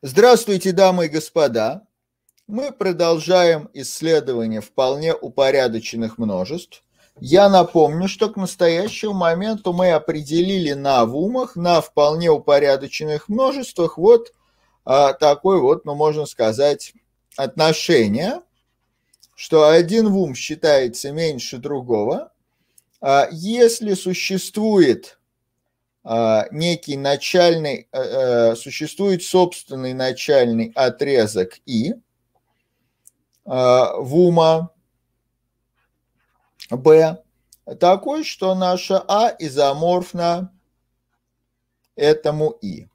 Здравствуйте, дамы и господа! Мы продолжаем исследование вполне упорядоченных множеств. Я напомню, что к настоящему моменту мы определили на вумах, на вполне упорядоченных множествах вот а, такой вот, ну можно сказать, отношение, что один вум считается меньше другого, а если существует а, некий начальный, э, э, существует собственный начальный отрезок И а, в ума Б, такой, что наша А изоморфна этому И.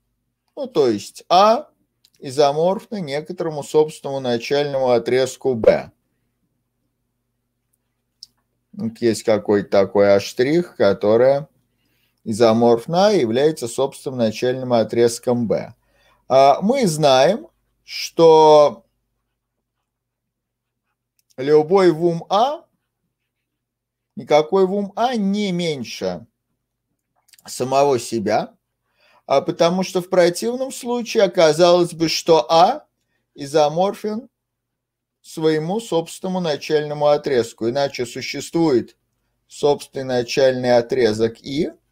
Ну, то есть А изоморфна некоторому собственному начальному отрезку Б. Вот есть какой-то такой А штрих, которая изоморфна является, собственным начальным отрезком B. А мы знаем, что любой вум А, никакой вум А не меньше самого себя, а потому что в противном случае оказалось бы, что А изоморфен своему собственному начальному отрезку. Иначе существует собственный начальный отрезок И –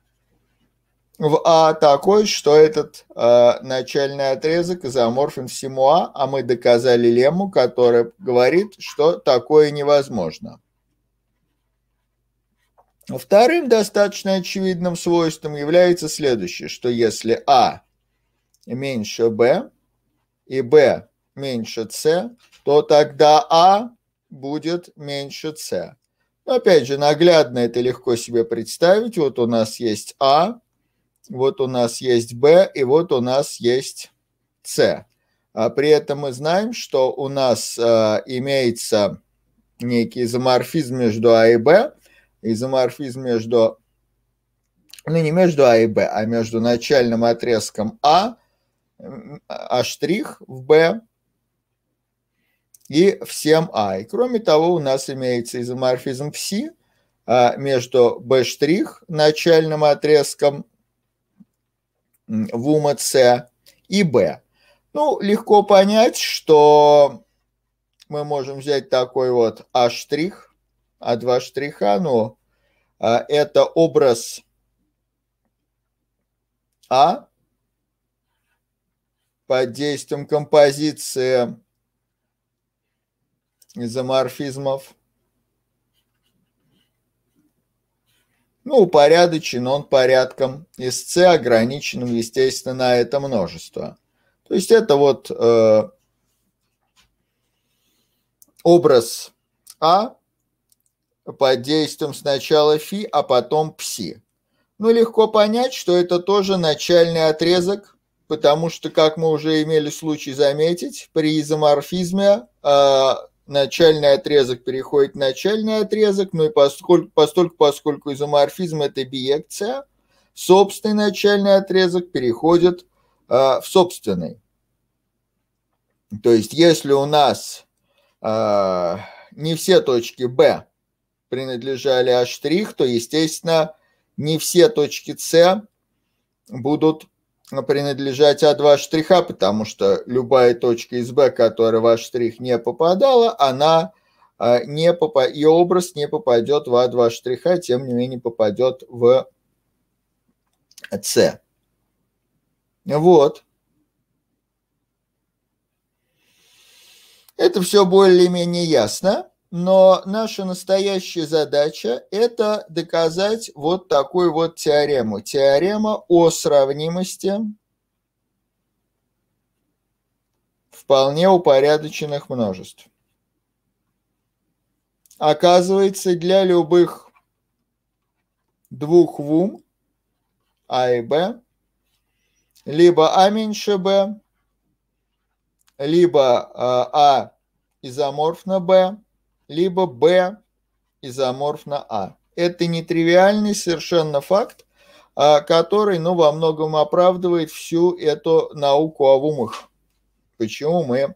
в А такой, что этот э, начальный отрезок изоморфен всему А, а мы доказали лему, которая говорит, что такое невозможно. Вторым достаточно очевидным свойством является следующее, что если А меньше Б и Б меньше С, то тогда А будет меньше С. Опять же, наглядно это легко себе представить. Вот у нас есть А, вот у нас есть B и вот у нас есть C. А при этом мы знаем, что у нас э, имеется некий изоморфизм между А и Б, изоморфизм между, ну не между А и Б, а между начальным отрезком А, А' в Б и всем А. И кроме того, у нас имеется изоморфизм в С а, между B' начальным отрезком в УМЦ и Б. Ну, легко понять, что мы можем взять такой вот А штрих, А два штриха, ну, а, это образ А под действием композиции изоморфизмов – Ну, упорядочен он порядком, из С ограниченным, естественно, на это множество. То есть это вот э, образ А под действием сначала фи, а потом пси. Ну, легко понять, что это тоже начальный отрезок, потому что, как мы уже имели случай заметить, при изоморфизме э, начальный отрезок переходит в начальный отрезок, ну и поскольку, постольку, поскольку изоморфизм – это биекция, собственный начальный отрезок переходит э, в собственный. То есть если у нас э, не все точки B принадлежали H', то, естественно, не все точки C будут принадлежать от 2 штриха, потому что любая точка из Б, которая в А штрих не попадала, она а, не попа... ее образ не попадет в А2 штриха, тем не менее попадет в С. Вот. Это все более-менее ясно но наша настоящая задача – это доказать вот такую вот теорему. Теорема о сравнимости вполне упорядоченных множеств. Оказывается, для любых двух вум А и Б, либо А меньше Б, либо э, А изоморфно Б, либо b изоморфно А. Это нетривиальный совершенно факт, а, который ну, во многом оправдывает всю эту науку о умах. Почему мы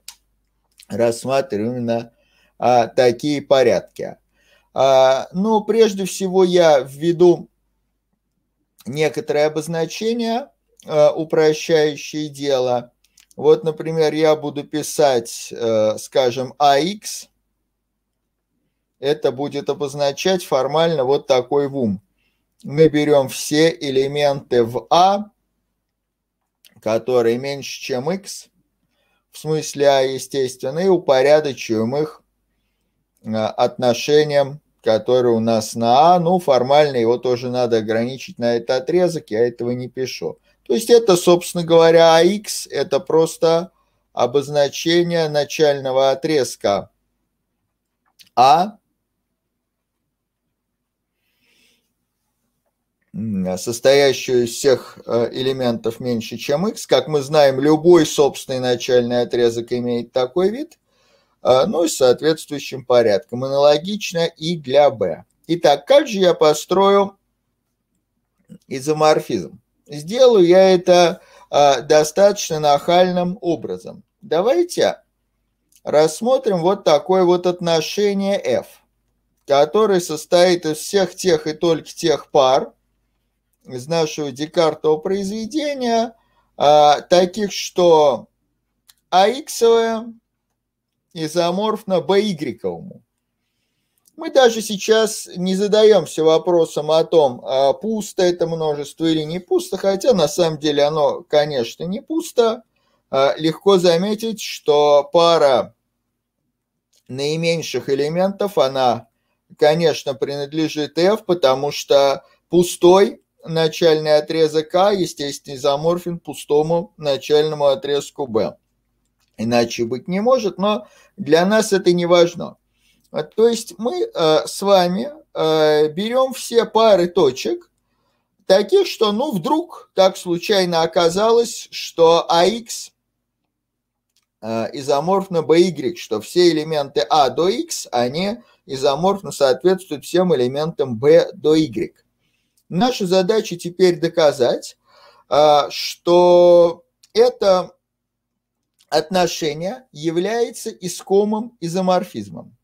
рассматриваем именно а, такие порядки. А, ну, прежде всего, я введу некоторые обозначения, а, упрощающие дело. Вот, например, я буду писать, а, скажем, AX – это будет обозначать формально вот такой вум. Мы берем все элементы в А, которые меньше, чем x, в смысле А, естественно, и упорядочиваем их а, отношением, которое у нас на А. Ну, формально его тоже надо ограничить на этот отрезок, я этого не пишу. То есть это, собственно говоря, АХ – это просто обозначение начального отрезка А состоящую из всех э, элементов меньше, чем x. Как мы знаем, любой собственный начальный отрезок имеет такой вид, э, ну и соответствующим порядком. Аналогично и для b. Итак, как же я построю изоморфизм? Сделаю я это э, достаточно нахальным образом. Давайте рассмотрим вот такое вот отношение f, которое состоит из всех тех и только тех пар – из нашего Декартового произведения, а, таких, что аиксовое изоморфно б-игриковому. Мы даже сейчас не задаемся вопросом о том, а, пусто это множество или не пусто, хотя на самом деле оно, конечно, не пусто. А, легко заметить, что пара наименьших элементов, она, конечно, принадлежит F, потому что пустой начальный отрезок А, естественно, изоморфен пустому начальному отрезку Б. Иначе быть не может, но для нас это не важно. То есть мы э, с вами э, берем все пары точек, таких, что, ну, вдруг так случайно оказалось, что АХ э, изоморфно БY, что все элементы А до Х, они изоморфно соответствуют всем элементам B до Y. Наша задача теперь доказать, а, что это отношение является искомым изоморфизмом.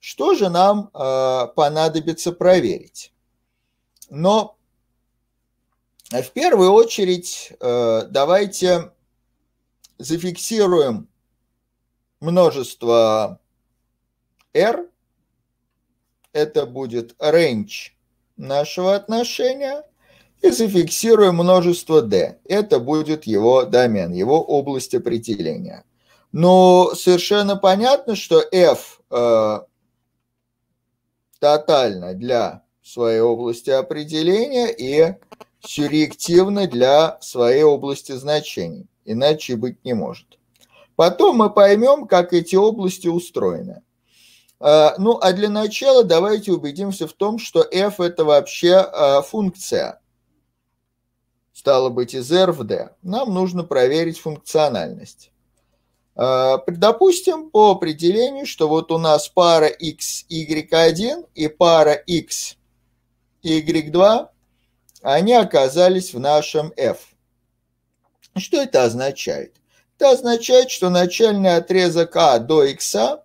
Что же нам а, понадобится проверить? Но в первую очередь а, давайте зафиксируем множество R. Это будет range нашего отношения и зафиксируем множество D. Это будет его домен, его область определения. Но совершенно понятно, что F э, тотально для своей области определения и сюрреактивно для своей области значений. Иначе быть не может. Потом мы поймем, как эти области устроены. А, ну, а для начала давайте убедимся в том, что f – это вообще а, функция. Стало быть, из R в D. Нам нужно проверить функциональность. А, допустим, по определению, что вот у нас пара x, y1 и пара x, y2, они оказались в нашем f. Что это означает? Это означает, что начальный отрезок a до x х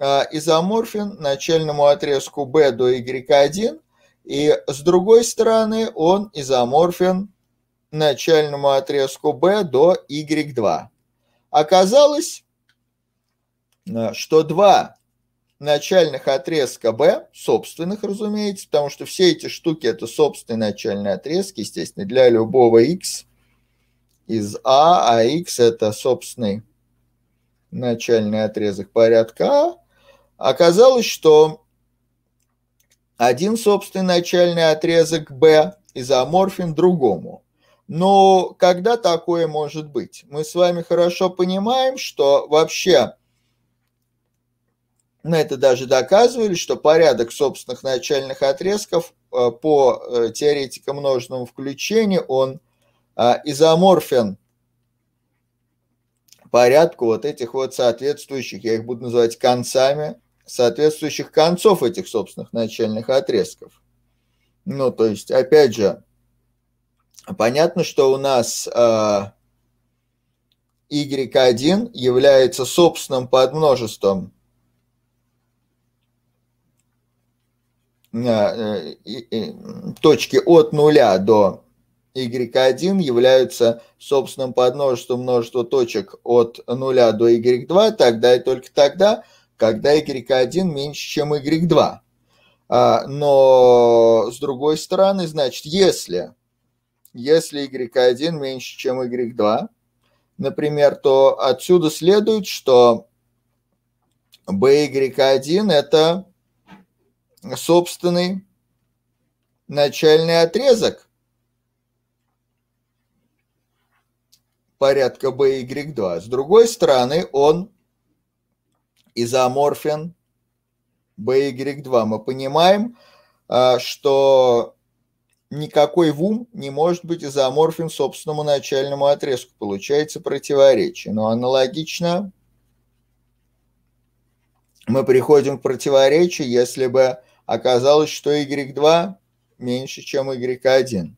а, изоморфен начальному отрезку B до Y1, и с другой стороны он изоморфен начальному отрезку B до Y2. Оказалось, э, что два начальных отрезка B, собственных, разумеется, потому что все эти штуки – это собственные начальные отрезки, естественно, для любого x из A, а, а x – это собственный начальный отрезок порядка А, Оказалось, что один собственный начальный отрезок Б изоморфен другому. Но когда такое может быть? Мы с вами хорошо понимаем, что вообще на это даже доказывали, что порядок собственных начальных отрезков э, по э, теоретикам множного включения, он э, изоморфен порядку вот этих вот соответствующих, я их буду называть концами, соответствующих концов этих собственных начальных отрезков. Ну, то есть, опять же, понятно, что у нас э, а, y1 является собственным подмножеством а, э, э, точки от нуля до y1 являются собственным подмножеством множества точек от нуля до y2, тогда и только тогда – когда y1 меньше, чем y2. А, но с другой стороны, значит, если, если y1 меньше, чем y2, например, то отсюда следует, что by1 это собственный начальный отрезок порядка by2. С другой стороны, он изоаморфен BY2. Мы понимаем, а, что никакой вум не может быть изоморфен собственному начальному отрезку. Получается противоречие. Но аналогично мы приходим к противоречию, если бы оказалось, что y2 меньше, чем y1.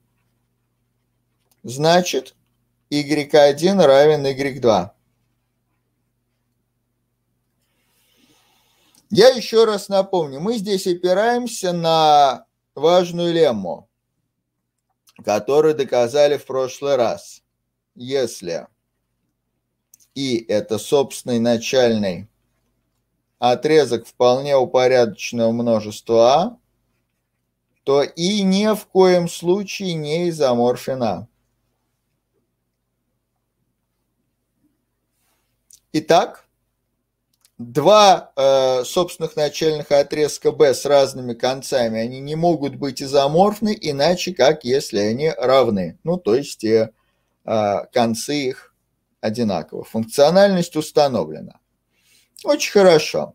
Значит, y1 равен y2. Я еще раз напомню, мы здесь опираемся на важную лемму, которую доказали в прошлый раз. Если и это собственный начальный отрезок вполне упорядоченного множества А, то и ни в коем случае не изоморфен А. Итак, два э, собственных начальных отрезка b с разными концами, они не могут быть изоморфны, иначе как если они равны. Ну, то есть э, э, концы их одинаковы. Функциональность установлена. Очень хорошо.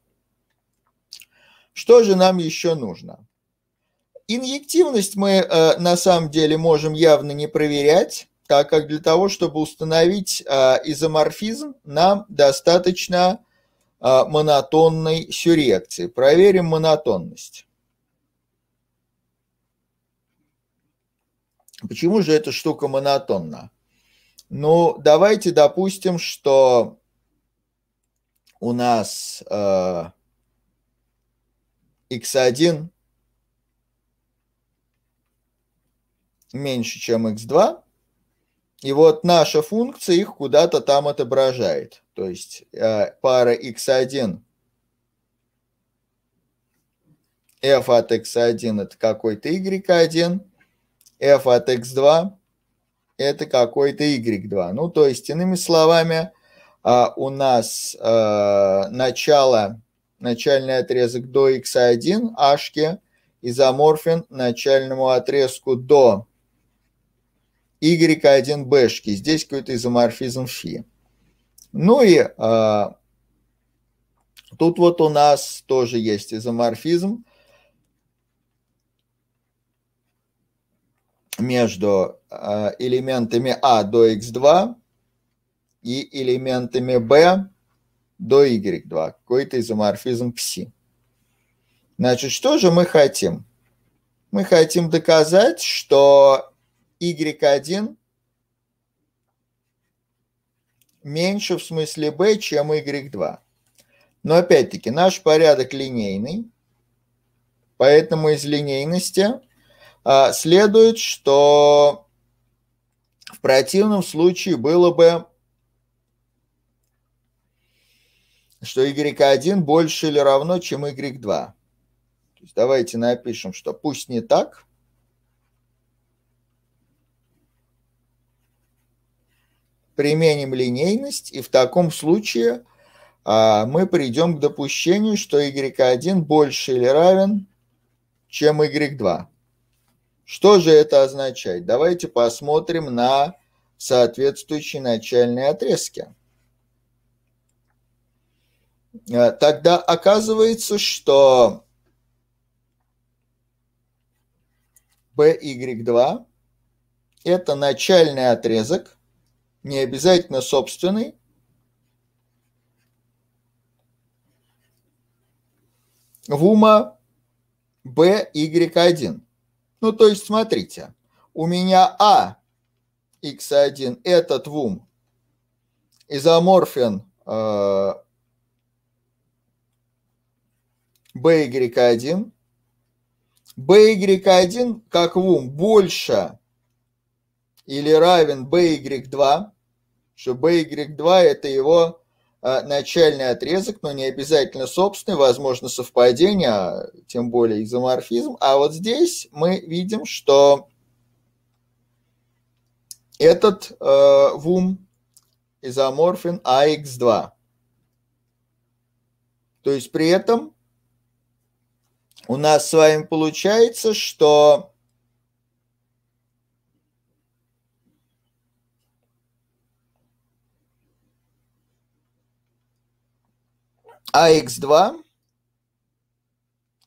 Что же нам еще нужно? Инъективность мы э, на самом деле можем явно не проверять, так как для того, чтобы установить э, изоморфизм, нам достаточно а, монотонной сюрекции. Проверим монотонность. Почему же эта штука монотонна? Ну, давайте допустим, что у нас э, а, x1 меньше, чем x2, и вот наша функция их куда-то там отображает. То есть э, пара x1 f от x1 это какой-то y1, f от x2 это какой-то y2. Ну, то есть, иными словами, а, у нас э, начало, начальный отрезок до x1 ашки изоморфен начальному отрезку до Y1B-шки. Здесь какой-то изоморфизм фи. Ну и а, тут вот у нас тоже есть изоморфизм между а, элементами А до X2 и элементами B до Y2. Какой-то изоморфизм пси. Значит, что же мы хотим? Мы хотим доказать, что y1 меньше в смысле b, чем y2. Но опять-таки наш порядок линейный, поэтому из линейности а, следует, что в противном случае было бы, что y1 больше или равно, чем y2. давайте напишем, что пусть не так – применим линейность, и в таком случае а, мы придем к допущению, что y1 больше или равен, чем y2. Что же это означает? Давайте посмотрим на соответствующие начальные отрезки. А, тогда оказывается, что by2 – это начальный отрезок, не обязательно собственный, вума y 1 Ну, то есть, смотрите, у меня А X1, этот вум изоморфен э, BY1. y 1 как вум, больше или равен b y 2 что BY2 это его а, начальный отрезок, но не обязательно собственный, возможно, совпадение, а, тем более изоморфизм. А вот здесь мы видим, что этот э, вум изоморфен AX2. То есть при этом у нас с вами получается, что а x2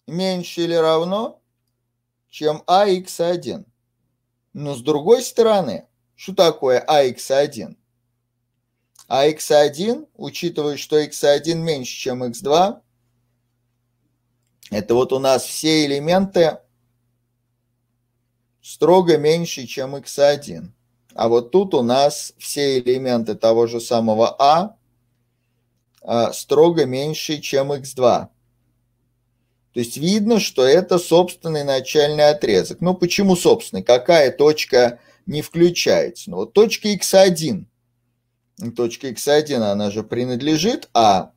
меньше или равно, чем ax1. А Но с другой стороны, что такое ax1? А ax1, а учитывая, что x1 меньше, чем x2, это вот у нас все элементы строго меньше, чем x1. А вот тут у нас все элементы того же самого а а, строго меньше, чем x2. То есть видно, что это собственный начальный отрезок. Ну почему собственный? Какая точка не включается? Ну вот точка x1. Точка x1, она же принадлежит А,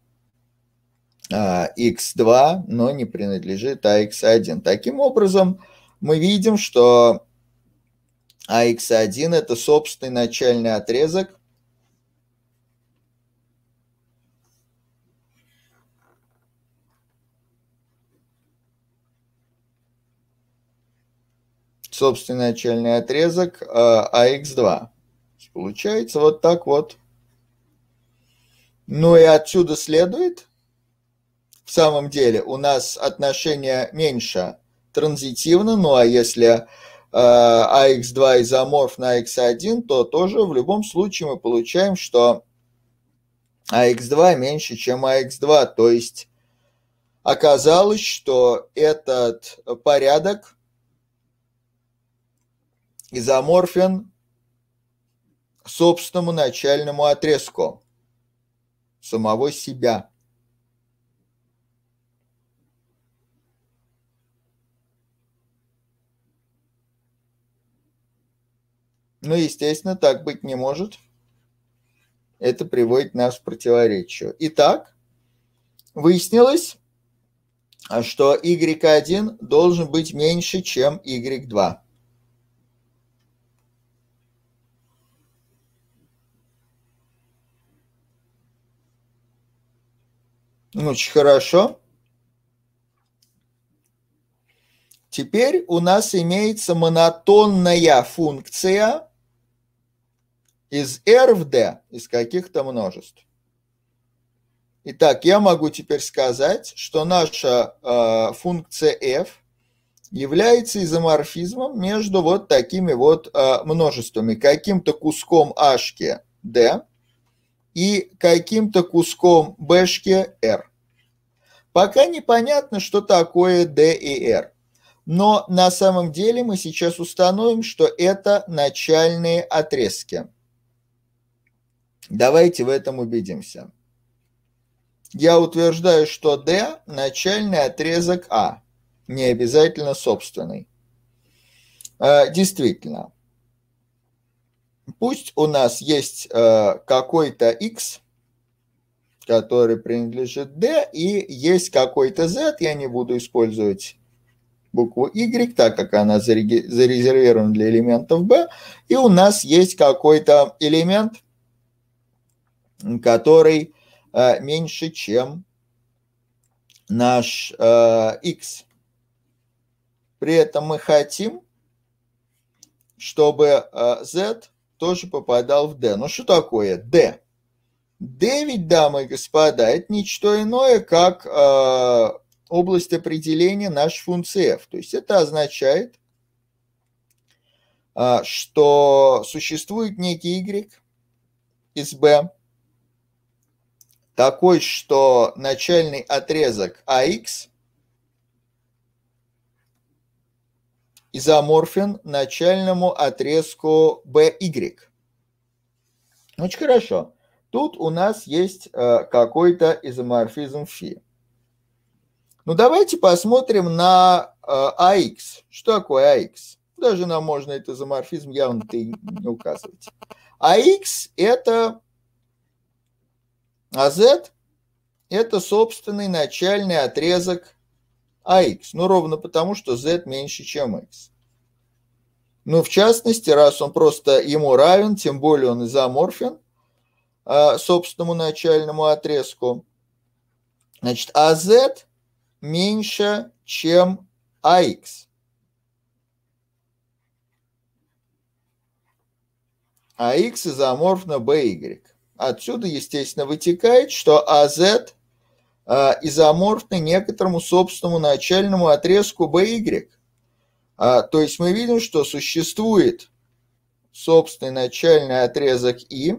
а x2, но не принадлежит А x1. Таким образом, мы видим, что x а – это собственный начальный отрезок собственный начальный отрезок АХ2. А Получается вот так вот. Ну и отсюда следует, в самом деле, у нас отношение меньше транзитивно, ну а если АХ2 а изоморф на Х1, то тоже в любом случае мы получаем, что АХ2 меньше, чем АХ2. То есть оказалось, что этот порядок изоморфен собственному начальному отрезку самого себя. Ну, естественно, так быть не может. Это приводит нас к противоречию. Итак, выяснилось, что y1 должен быть меньше, чем y2. Ну, очень хорошо. Теперь у нас имеется монотонная функция из R в D, из каких-то множеств. Итак, я могу теперь сказать, что наша э, функция f является изоморфизмом между вот такими вот э, множествами, каким-то куском h d и каким-то куском бэшки R. Пока непонятно, что такое D и R. Но на самом деле мы сейчас установим, что это начальные отрезки. Давайте в этом убедимся. Я утверждаю, что D – начальный отрезок А, не обязательно собственный. А, действительно пусть у нас есть э, какой-то x, который принадлежит d, и есть какой-то z, я не буду использовать букву y, так как она зарезервирована для элементов b, и у нас есть какой-то элемент, который э, меньше, чем наш э, x. При этом мы хотим, чтобы z тоже попадал в D. Ну что такое D? D ведь, дамы и господа, это ничто иное, как э, область определения нашей функции f. То есть это означает, э, что существует некий y из b, такой, что начальный отрезок ax изоморфен начальному отрезку BY. Очень хорошо. Тут у нас есть э, какой-то изоморфизм фи. Ну давайте посмотрим на AX. Э, а Что такое AX? А Даже нам можно этот изоморфизм явно ты не указывать. AX а это AZ, это собственный начальный отрезок а x, Ну, ровно потому, что Z меньше, чем X. Ну, в частности, раз он просто ему равен, тем более он изоморфен а, собственному начальному отрезку, значит, а z меньше, чем а x. А X изоморфно y. Отсюда, естественно, вытекает, что а АЗ а, изоморфны некоторому собственному начальному отрезку BY. А, то есть мы видим, что существует собственный начальный отрезок И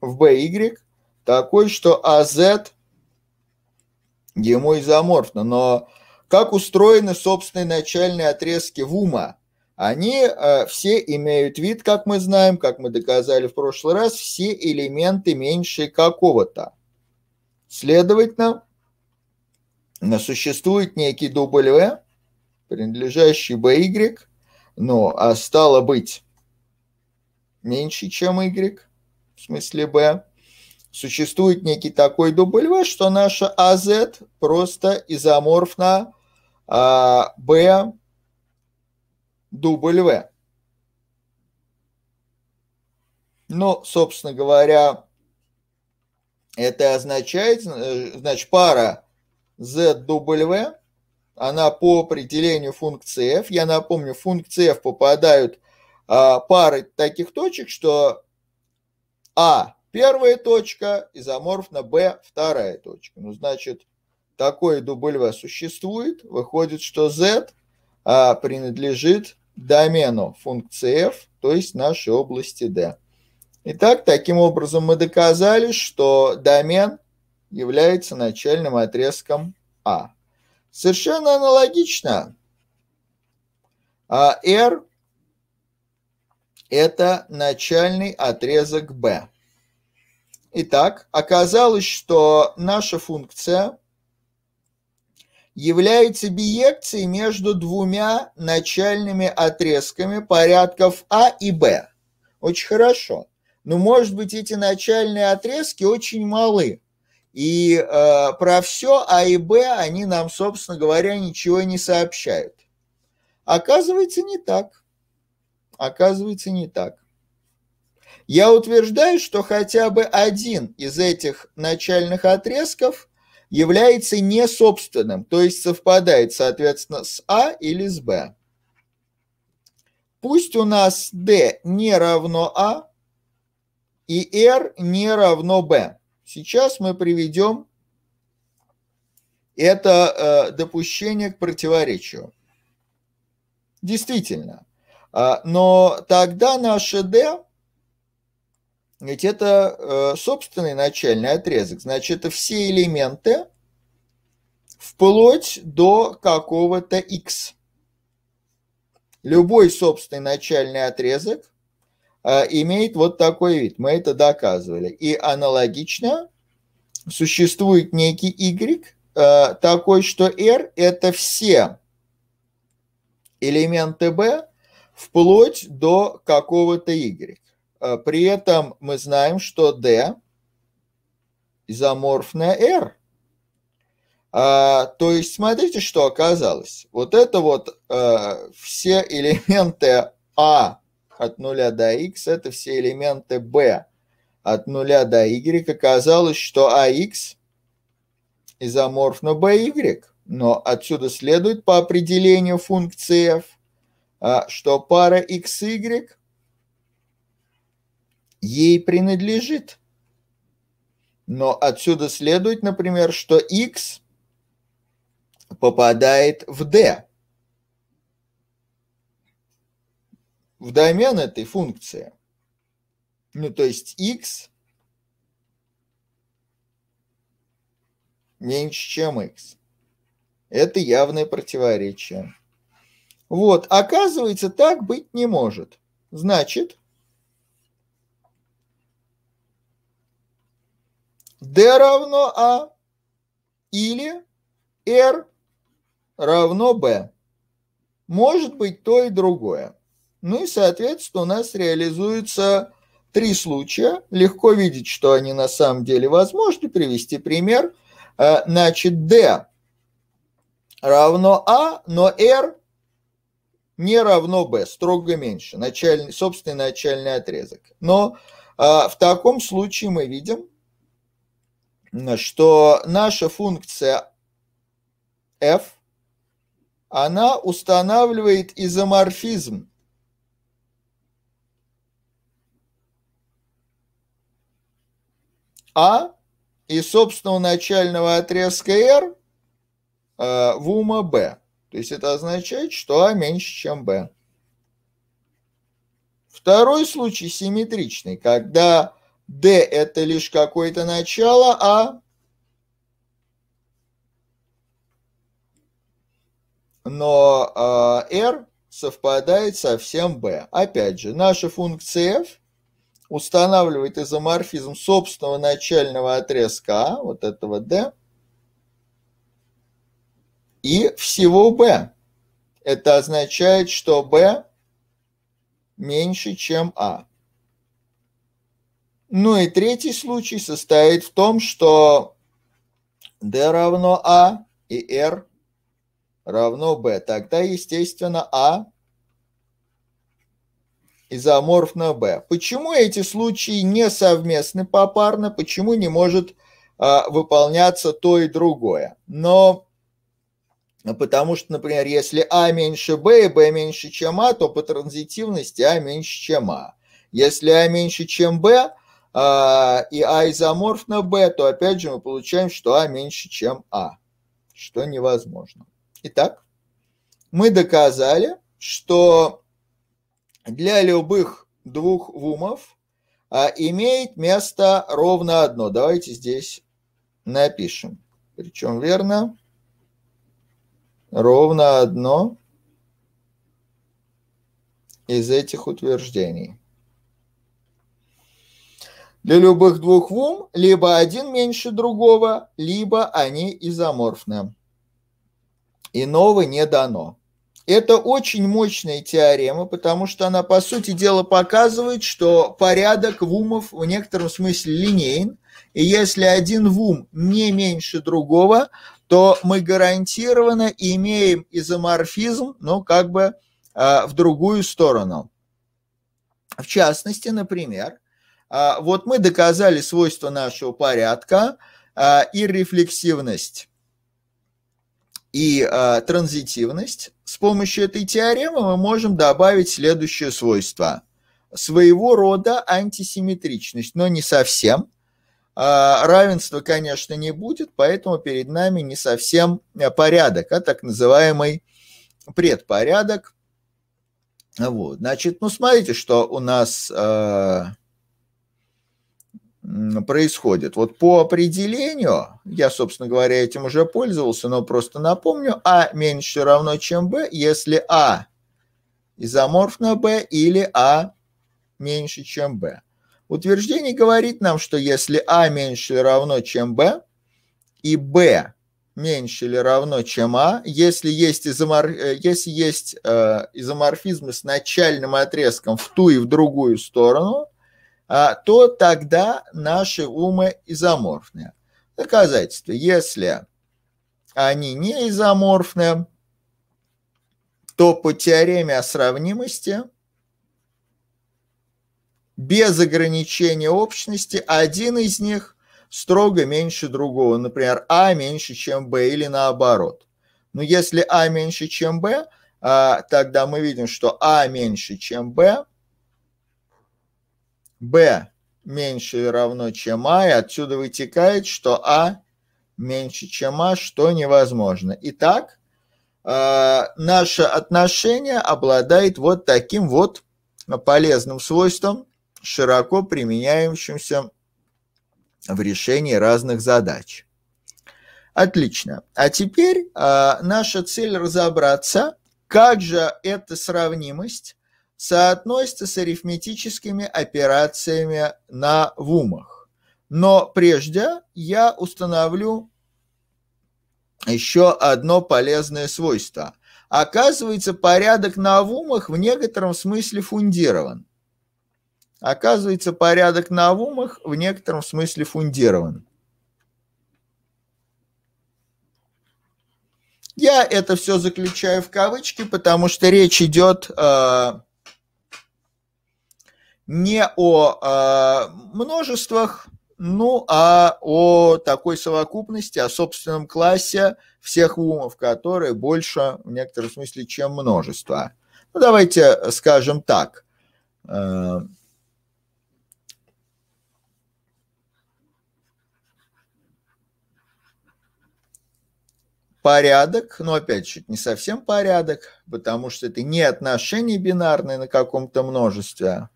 в BY такой, что AZ а ему изоморфно. Но как устроены собственные начальные отрезки в ума? Они все имеют вид, как мы знаем, как мы доказали в прошлый раз, все элементы меньше какого-то. Следовательно, существует некий W, принадлежащий BY, ну, а стало быть меньше, чем Y, в смысле B. Существует некий такой W, что наша AZ а просто изоморфна а, B W. Но, собственно говоря, это означает, э, значит, пара ZW, она по определению функции f, я напомню, функции f попадают а, пары таких точек, что а первая точка изоморфна b вторая точка. Ну, значит, такой W существует, выходит, что z а, принадлежит домену функции f, то есть нашей области d. Итак, таким образом мы доказали, что домен является начальным отрезком А. Совершенно аналогично. А R – это начальный отрезок B. Итак, оказалось, что наша функция является биекцией между двумя начальными отрезками порядков А и Б. Очень хорошо но, может быть, эти начальные отрезки очень малы. И э, про все А и Б они нам, собственно говоря, ничего не сообщают. Оказывается, не так. Оказывается, не так. Я утверждаю, что хотя бы один из этих начальных отрезков является несобственным, то есть совпадает, соответственно, с А или с Б. Пусть у нас D не равно А, и R не равно B. Сейчас мы приведем это э, допущение к противоречию. Действительно. А, но тогда наше D, ведь это э, собственный начальный отрезок, значит, это все элементы вплоть до какого-то x. Любой собственный начальный отрезок а, имеет вот такой вид. Мы это доказывали. И аналогично существует некий Y, а, такой, что R – это все элементы B вплоть до какого-то Y. А, при этом мы знаем, что D изоморфная R. А, то есть смотрите, что оказалось. Вот это вот а, все элементы a от 0 до x – это все элементы b. От 0 до y оказалось, что ax изоморфно by. Но отсюда следует по определению функции f, а, что пара xy ей принадлежит. Но отсюда следует, например, что x попадает в d. в домен этой функции. Ну, то есть x меньше, чем x. Это явное противоречие. Вот, оказывается, так быть не может. Значит, d равно а или r равно b. Может быть то и другое. Ну и, соответственно, у нас реализуется три случая. Легко видеть, что они на самом деле возможны. Привести пример. Э, значит, D равно А, но R не равно B, строго меньше, начальный, собственный начальный отрезок. Но э, в таком случае мы видим, что наша функция f, она устанавливает изоморфизм А и собственного начального отрезка R э, в ума B. То есть это означает, что А меньше, чем b. Второй случай симметричный, когда D это лишь какое-то начало, а но R э, совпадает со всем B. Опять же, наша функция f устанавливает изоморфизм собственного начального отрезка А, вот этого D, и всего B. Это означает, что B меньше, чем А. Ну и третий случай состоит в том, что D равно А и R равно B. Тогда, естественно, А изоморфно B. Почему эти случаи не совместны попарно, почему не может а, выполняться то и другое? Но а, потому что, например, если А меньше Б и Б меньше, чем А, то по транзитивности А меньше, чем А. Если А меньше, чем Б, а, и А изоморфно Б, то опять же мы получаем, что А меньше, чем А, что невозможно. Итак, мы доказали, что для любых двух вумов а, имеет место ровно одно. Давайте здесь напишем. Причем верно. Ровно одно из этих утверждений. Для любых двух вум либо один меньше другого, либо они изоморфны. Иного не дано. Это очень мощная теорема, потому что она, по сути дела, показывает, что порядок вумов в некотором смысле линейен. И если один вум не меньше другого, то мы гарантированно имеем изоморфизм, но как бы э, в другую сторону. В частности, например, э, вот мы доказали свойство нашего порядка э, и рефлексивность и э, транзитивность, с помощью этой теоремы мы можем добавить следующее свойство. Своего рода антисимметричность, но не совсем. Э, равенства, конечно, не будет, поэтому перед нами не совсем а, порядок, а так называемый предпорядок. Вот, значит, ну смотрите, что у нас... Э, происходит. Вот по определению, я, собственно говоря, этим уже пользовался, но просто напомню, А меньше равно чем Б, если А изоморфно B или А меньше, чем B. Утверждение говорит нам, что если А меньше или равно, чем B, и B меньше или равно, чем А, если есть, изомор... Э, если есть э, изоморфизмы с начальным отрезком в ту и в другую сторону, а, то тогда наши умы изоморфны. Доказательство. Если они не изоморфны, то по теореме о сравнимости без ограничения общности один из них строго меньше другого. Например, А меньше, чем Б или наоборот. Но если А меньше, чем Б, а, тогда мы видим, что А меньше, чем Б b меньше или равно, чем а, и отсюда вытекает, что а меньше, чем а, что невозможно. Итак, э, наше отношение обладает вот таким вот полезным свойством, широко применяющимся в решении разных задач. Отлично. А теперь э, наша цель разобраться, как же эта сравнимость соотносится с арифметическими операциями на вумах. Но прежде я установлю еще одно полезное свойство. Оказывается, порядок на вумах в некотором смысле фундирован. Оказывается, порядок на вумах в некотором смысле фундирован. Я это все заключаю в кавычки, потому что речь идет э, не о э, множествах, ну, а о такой совокупности, о собственном классе всех умов, которые больше, в некотором смысле, чем множество. Ну, давайте скажем так. Э, порядок, но ну, опять же, не совсем порядок, потому что это не отношение бинарное на каком-то множестве,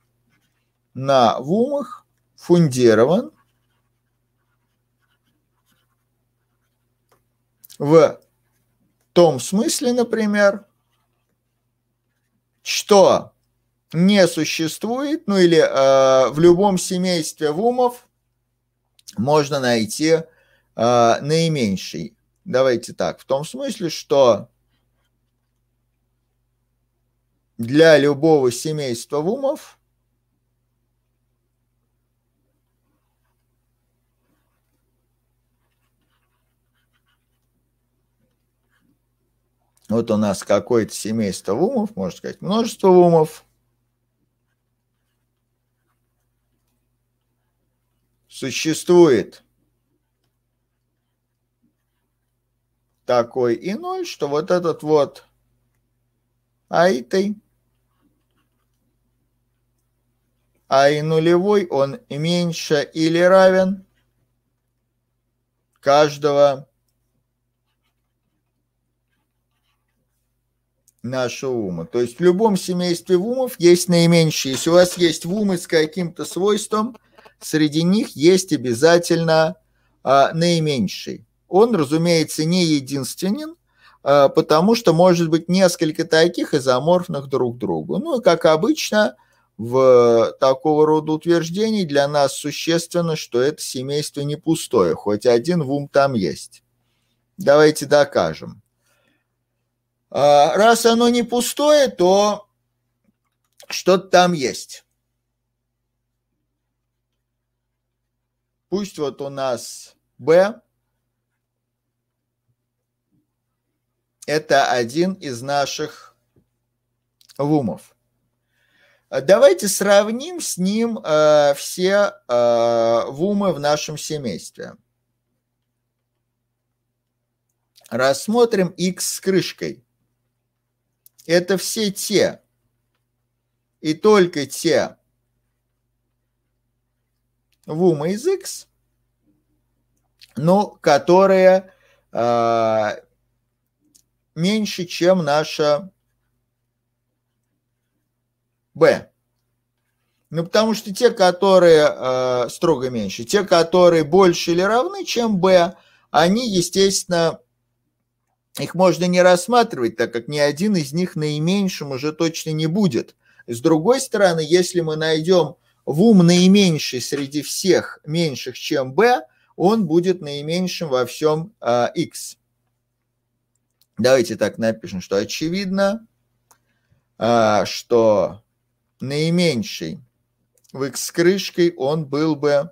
на ВУМах фундирован в том смысле, например, что не существует, ну или э, в любом семействе вумов можно найти э, наименьший. Давайте так, в том смысле, что для любого семейства вумов Вот у нас какое-то семейство умов, можно сказать, множество умов. Существует такой иной, что вот этот вот айтой, а и нулевой он меньше или равен каждого наши умы. То есть в любом семействе умов есть наименьшие. Если у вас есть умы с каким-то свойством, среди них есть обязательно а, наименьший. Он, разумеется, не единственен, а, потому что может быть несколько таких изоморфных друг другу. Ну и как обычно в такого рода утверждений для нас существенно, что это семейство не пустое, хоть один в ум там есть. Давайте докажем. А, раз оно не пустое, то что-то там есть. Пусть вот у нас B это один из наших лумов. Давайте сравним с ним э, все э, вумы в нашем семействе. Рассмотрим x с крышкой. Это все те и только те вума из X, ну, которые э, меньше, чем наша B. Ну, потому что те, которые э, строго меньше, те, которые больше или равны, чем B, они, естественно, их можно не рассматривать, так как ни один из них наименьшим уже точно не будет. С другой стороны, если мы найдем вум наименьший среди всех меньших, чем b, он будет наименьшим во всем э, x. Давайте так напишем, что очевидно, э, что наименьший в x с крышкой он был бы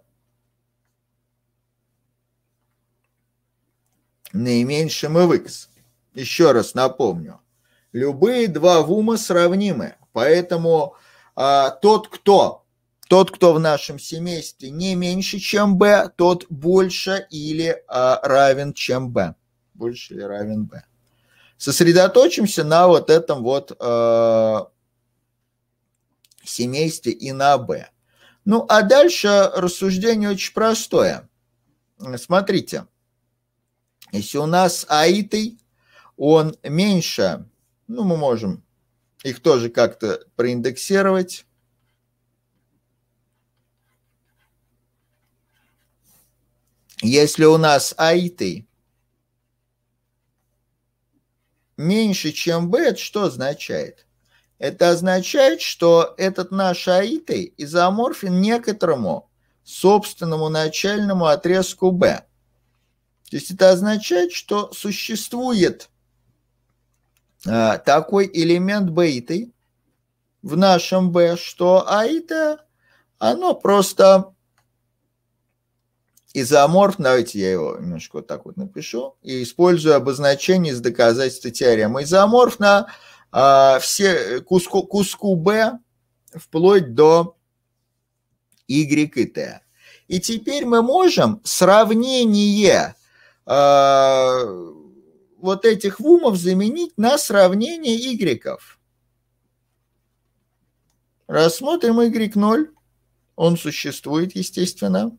наименьшим и в x. Еще раз напомню, любые два вума сравнимы, поэтому а, тот, кто тот, кто в нашем семействе не меньше, чем b, тот больше или а, равен, чем b, больше или равен b. Сосредоточимся на вот этом вот а, семействе и на b. Ну, а дальше рассуждение очень простое. Смотрите, если у нас аитой он меньше. Ну, мы можем их тоже как-то проиндексировать. Если у нас IT меньше, чем B, это что означает? Это означает, что этот наш аитый изоморфен некоторому собственному начальному отрезку B. То есть это означает, что существует а, такой элемент бейты в нашем Б, что аита, оно просто изоморфно, давайте я его немножко вот так вот напишу, и использую обозначение из доказательства теоремы. Изоморфно а, все, куску, куску B вплоть до Y и T. И теперь мы можем сравнение а, вот этих вумов заменить на сравнение игреков. Рассмотрим y0. Он существует, естественно.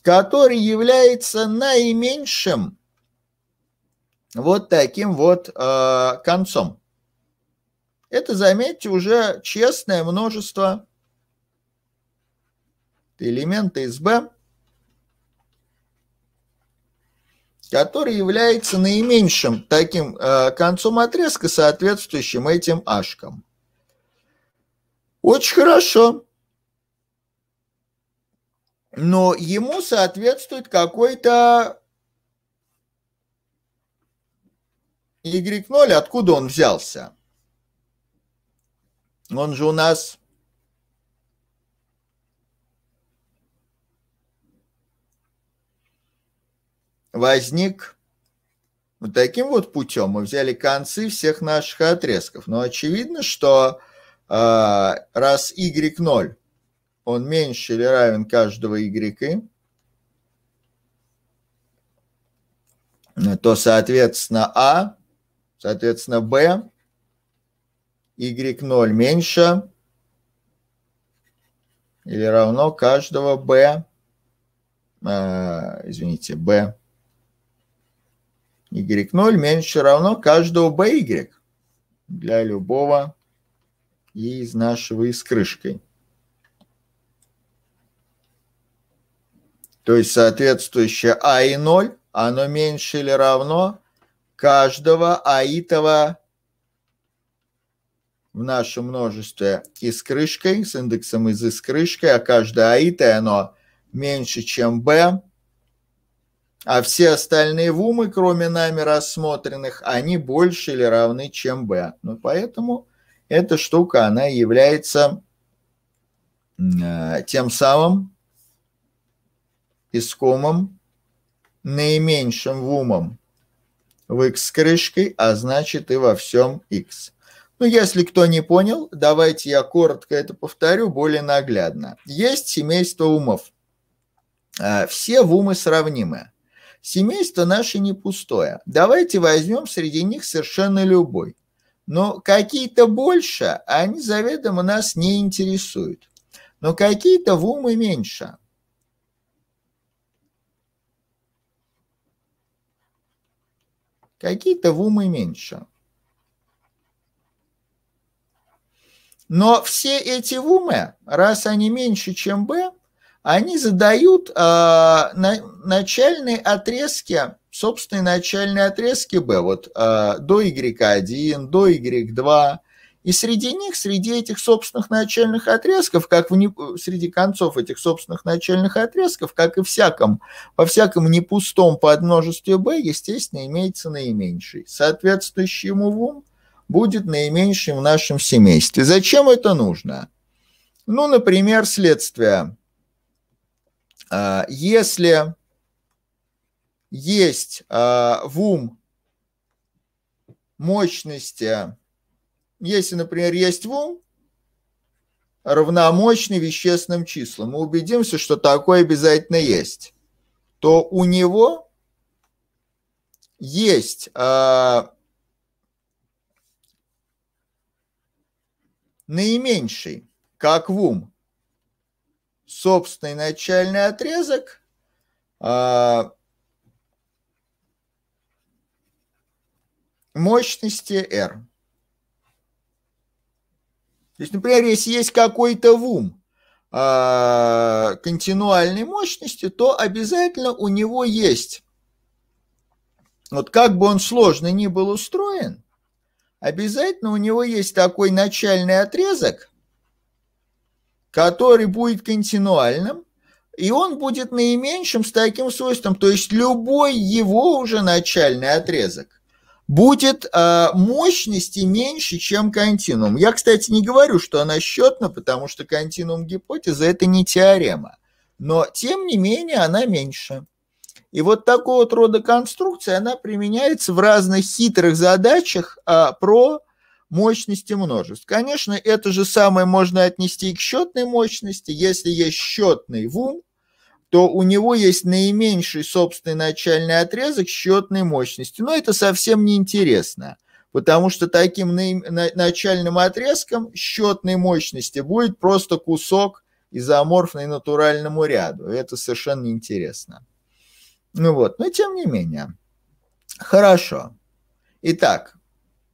Который является наименьшим вот таким вот э, концом. Это, заметьте, уже честное множество элемента из B который является наименьшим таким э, концом отрезка, соответствующим этим ашкам. Очень хорошо. Но ему соответствует какой-то Y0, откуда он взялся? Он же у нас возник вот таким вот путем. Мы взяли концы всех наших отрезков. Но очевидно, что э, раз y0, он меньше или равен каждого y, то, соответственно, а, соответственно, b, y0 меньше или равно каждого b, э, а, извините, b y0 меньше равно каждого b y для любого из нашего и с крышкой. То есть соответствующее а и 0, оно меньше или равно каждого аитого в нашем множестве и с крышкой, с индексом из и с крышкой, а каждое аитое оно меньше, чем b а все остальные вумы, кроме нами рассмотренных, они больше или равны, чем b. Ну, поэтому эта штука, она является э, тем самым искомым наименьшим вумом в x с крышкой, а значит и во всем x. Ну, если кто не понял, давайте я коротко это повторю, более наглядно. Есть семейство умов. Э, все вумы сравнимы. Семейство наше не пустое. Давайте возьмем среди них совершенно любой. Но какие-то больше, а они заведомо нас не интересуют. Но какие-то в ум меньше. Какие-то в ум меньше. Но все эти вумы, раз они меньше, чем Б, они задают а, на, начальные отрезки, собственные начальные отрезки B, вот а, до Y1, до Y2, и среди них, среди этих собственных начальных отрезков, как в среди концов этих собственных начальных отрезков, как и всяком, во всяком непустом подмножестве b, естественно, имеется наименьший. Соответствующий ему вум будет наименьшим в нашем семействе. Зачем это нужно? Ну, например, следствие а, если есть а, в ум мощности, если, например, есть в ум, равномощный вещественным числам, мы убедимся, что такое обязательно есть, то у него есть э, наименьший, как в ум, собственный начальный отрезок. А, мощности R. То есть, например, если есть какой-то вум а, континуальной мощности, то обязательно у него есть, вот как бы он сложно ни был устроен, обязательно у него есть такой начальный отрезок – который будет континуальным, и он будет наименьшим с таким свойством, то есть любой его уже начальный отрезок будет э, мощности меньше, чем континуум. Я, кстати, не говорю, что она счетна, потому что континуум гипотеза – это не теорема, но тем не менее она меньше. И вот такого вот рода конструкция, она применяется в разных хитрых задачах э, про мощности множеств. Конечно, это же самое можно отнести и к счетной мощности. Если есть счетный в то у него есть наименьший собственный начальный отрезок счетной мощности. Но это совсем не интересно, потому что таким начальным отрезком счетной мощности будет просто кусок изоморфный натуральному ряду. Это совершенно неинтересно. Ну вот, но тем не менее. Хорошо. Итак,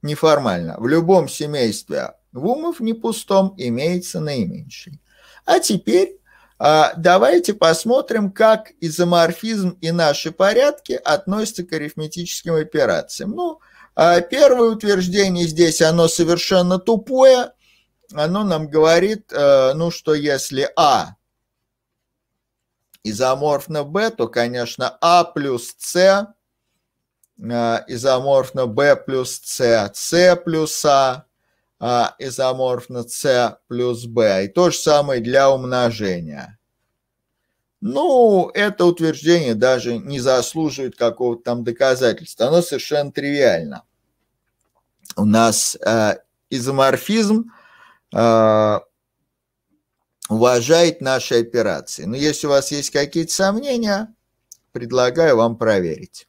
неформально. В любом семействе вумов не пустом имеется наименьший. А теперь а, давайте посмотрим, как изоморфизм и наши порядки относятся к арифметическим операциям. Ну, а, первое утверждение здесь, оно совершенно тупое. Оно нам говорит, э, ну, что если А изоморфно B, то, конечно, А плюс С Э, изоморфно B плюс C, C плюс A, а, а, изоморфно C плюс B. И то же самое для умножения. Ну, это утверждение даже не заслуживает какого-то там доказательства. Оно совершенно тривиально. У нас э, изоморфизм э, уважает наши операции. Но если у вас есть какие-то сомнения, предлагаю вам проверить.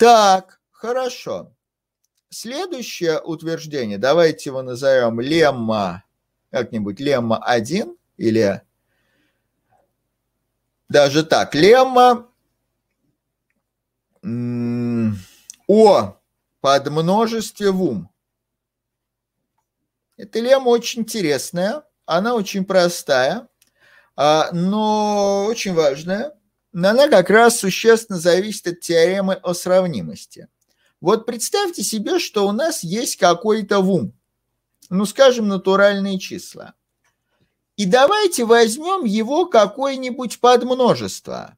Так, хорошо. Следующее утверждение, давайте его назовем лемма, как-нибудь лемма 1 или даже так, лемма о подмножестве в ум. Эта лемма очень интересная, она очень простая, а, но очень важная но она как раз существенно зависит от теоремы о сравнимости. Вот представьте себе, что у нас есть какой-то вум, ну, скажем, натуральные числа. И давайте возьмем его какое-нибудь подмножество.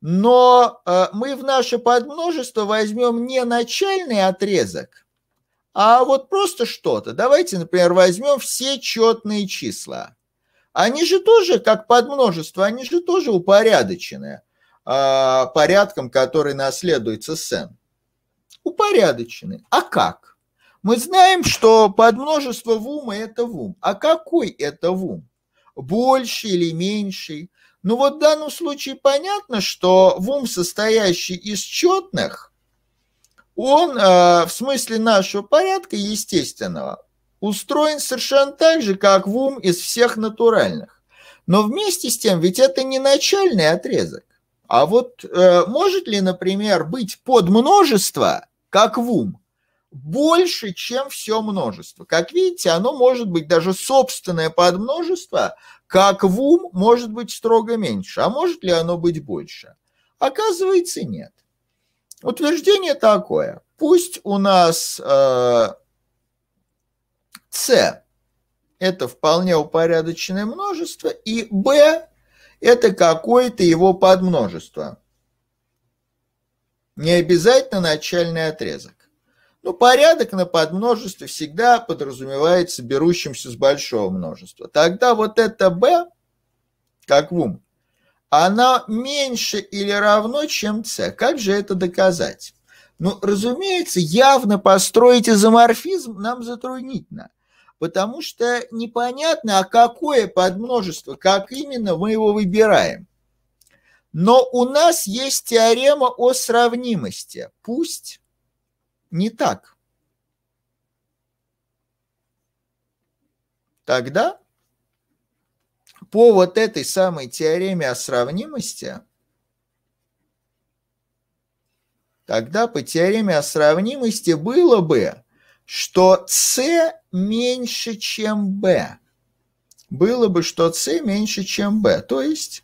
Но э, мы в наше подмножество возьмем не начальный отрезок, а вот просто что-то. Давайте, например, возьмем все четные числа. Они же тоже, как подмножество, они же тоже упорядочены э, а, порядком, который наследуется Сен. Упорядочены. А как? Мы знаем, что подмножество вума – это вум. А какой это вум? Больший или меньший? Ну вот в данном случае понятно, что вум, состоящий из четных, он э, в смысле нашего порядка естественного, устроен совершенно так же, как ВУМ из всех натуральных. Но вместе с тем, ведь это не начальный отрезок. А вот э, может ли, например, быть под множество как ВУМ, больше, чем все множество? Как видите, оно может быть даже собственное под множество, как ВУМ, может быть строго меньше. А может ли оно быть больше? Оказывается, нет. Утверждение такое. Пусть у нас... Э, с – это вполне упорядоченное множество, и Б – это какое-то его подмножество. Не обязательно начальный отрезок. но ну, порядок на подмножестве всегда подразумевается берущимся с большого множества. Тогда вот это b, как в ум, она меньше или равно, чем c. Как же это доказать? Ну, разумеется, явно построить изоморфизм нам затруднительно потому что непонятно, а какое подмножество, как именно мы его выбираем. Но у нас есть теорема о сравнимости. Пусть не так. Тогда по вот этой самой теореме о сравнимости, тогда по теореме о сравнимости было бы что С меньше, чем Б. Было бы, что С меньше, чем Б. То есть,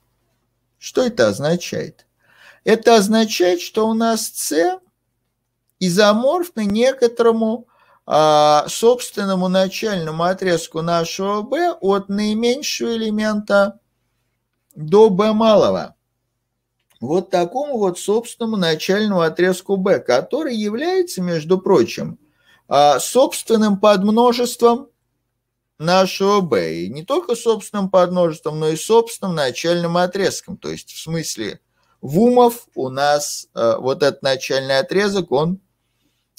что это означает? Это означает, что у нас С изоморфны некоторому а, собственному начальному отрезку нашего B от наименьшего элемента до B малого. Вот такому вот собственному начальному отрезку B, который является, между прочим, а, собственным подмножеством нашего b. И не только собственным подмножеством, но и собственным начальным отрезком. То есть в смысле вумов у нас а, вот этот начальный отрезок, он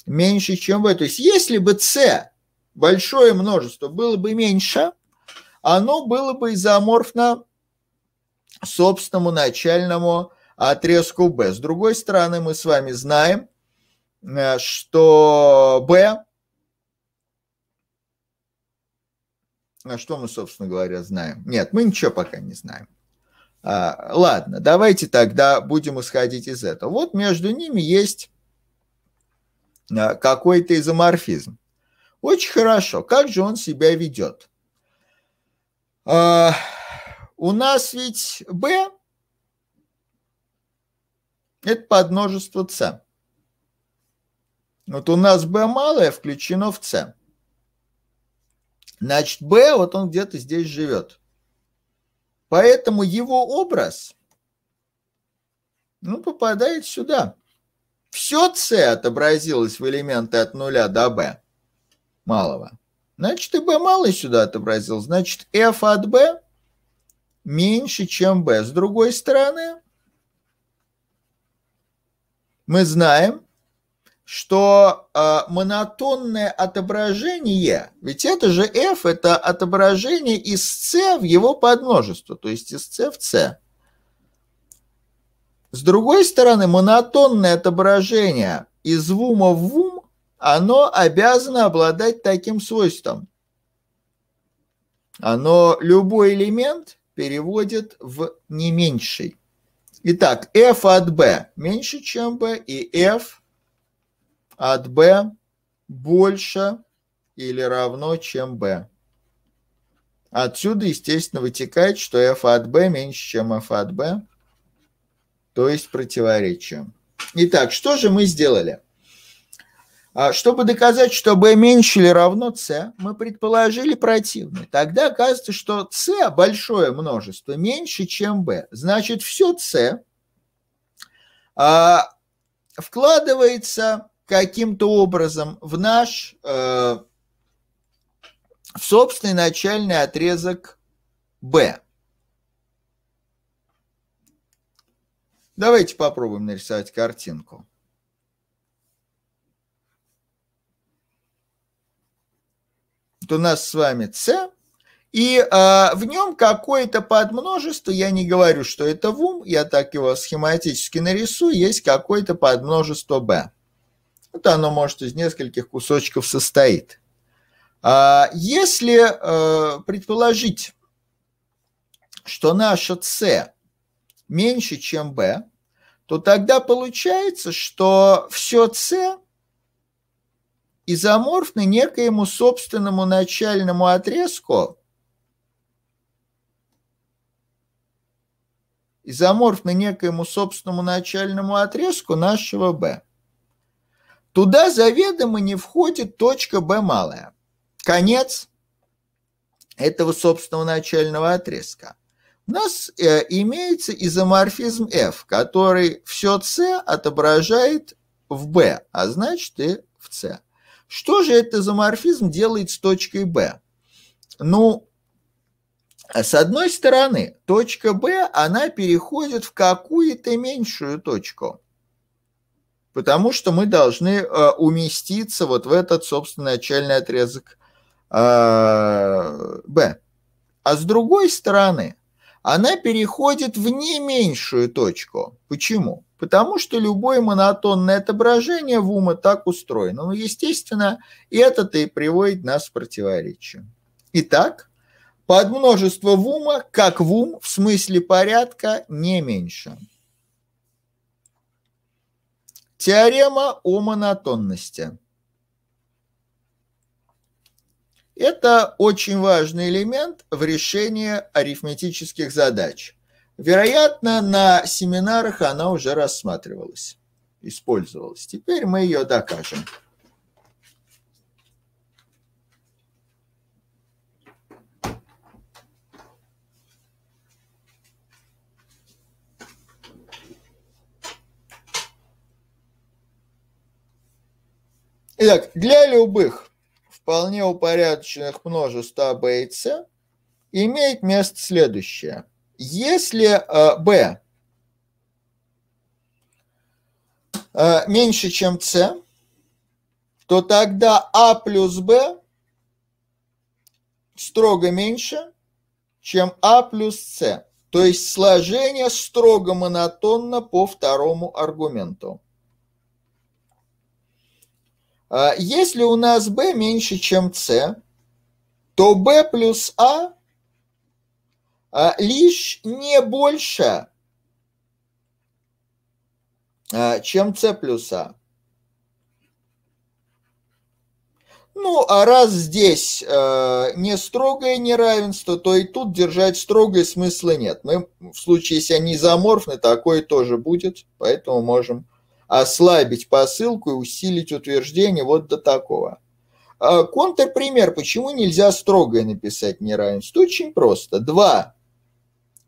меньше, чем b. То есть если бы c, большое множество, было бы меньше, оно было бы изоморфно собственному начальному отрезку b. С другой стороны, мы с вами знаем, а, что b А что мы, собственно говоря, знаем? Нет, мы ничего пока не знаем. А, ладно, давайте тогда будем исходить из этого. Вот между ними есть а, какой-то изоморфизм. Очень хорошо. Как же он себя ведет? А, у нас ведь B это подмножество C. Вот у нас B малое включено в C. Значит, Б, вот он где-то здесь живет. Поэтому его образ, ну, попадает сюда. Все С отобразилось в элементы от нуля до Б малого. Значит, и B малый сюда отобразил. Значит, F от B меньше, чем B. С другой стороны, мы знаем, что э, монотонное отображение, ведь это же f, это отображение из c в его подмножество, то есть из c в c. С другой стороны, монотонное отображение из вума в вум, оно обязано обладать таким свойством. Оно любой элемент переводит в не меньший. Итак, f от b меньше, чем b, и f от b больше или равно, чем b. Отсюда, естественно, вытекает, что f от b меньше, чем f от b, то есть противоречие. Итак, что же мы сделали? А, чтобы доказать, что b меньше или равно c, мы предположили противное. Тогда оказывается, что c большое множество меньше, чем b. Значит, все c а, вкладывается каким-то образом в наш, э, в собственный начальный отрезок B. Давайте попробуем нарисовать картинку. Вот у нас с вами c и э, в нем какое-то подмножество, я не говорю, что это ВУМ, я так его схематически нарисую, есть какое-то подмножество B. Это оно, может, из нескольких кусочков состоит. А если э, предположить, что наша С меньше, чем Б, то тогда получается, что все С изоморфно некоему собственному начальному отрезку, изоморфно некоему собственному начальному отрезку нашего B. Туда заведомо не входит точка b малая. Конец этого собственного начального отрезка. У нас э, имеется изоморфизм F, который все C отображает в B, а значит и в C. Что же этот изоморфизм делает с точкой B? Ну, с одной стороны, точка B, она переходит в какую-то меньшую точку – потому что мы должны э, уместиться вот в этот, собственно, начальный отрезок э, Б. А с другой стороны, она переходит в не меньшую точку. Почему? Потому что любое монотонное отображение в ума так устроено. Ну, естественно, это-то и приводит нас в противоречие. Итак, подмножество в ума, как в ум, в смысле порядка, не меньше. Теорема о монотонности. Это очень важный элемент в решении арифметических задач. Вероятно, на семинарах она уже рассматривалась, использовалась. Теперь мы ее докажем. Итак, для любых вполне упорядоченных множеств А, Б и С имеет место следующее. Если B э, э, меньше, чем С, то тогда А плюс Б строго меньше, чем А плюс С. То есть сложение строго монотонно по второму аргументу. А если у нас b меньше, чем c, то b плюс a а, а, лишь не больше, чем c плюс a. Ну, а раз здесь э, не строгое неравенство, то и тут держать строгое смысла нет. Мы в случае, если они заморфны, такое тоже будет, поэтому можем ослабить посылку и усилить утверждение вот до такого. А контрпример, почему нельзя строгое написать неравенство? Очень просто. 2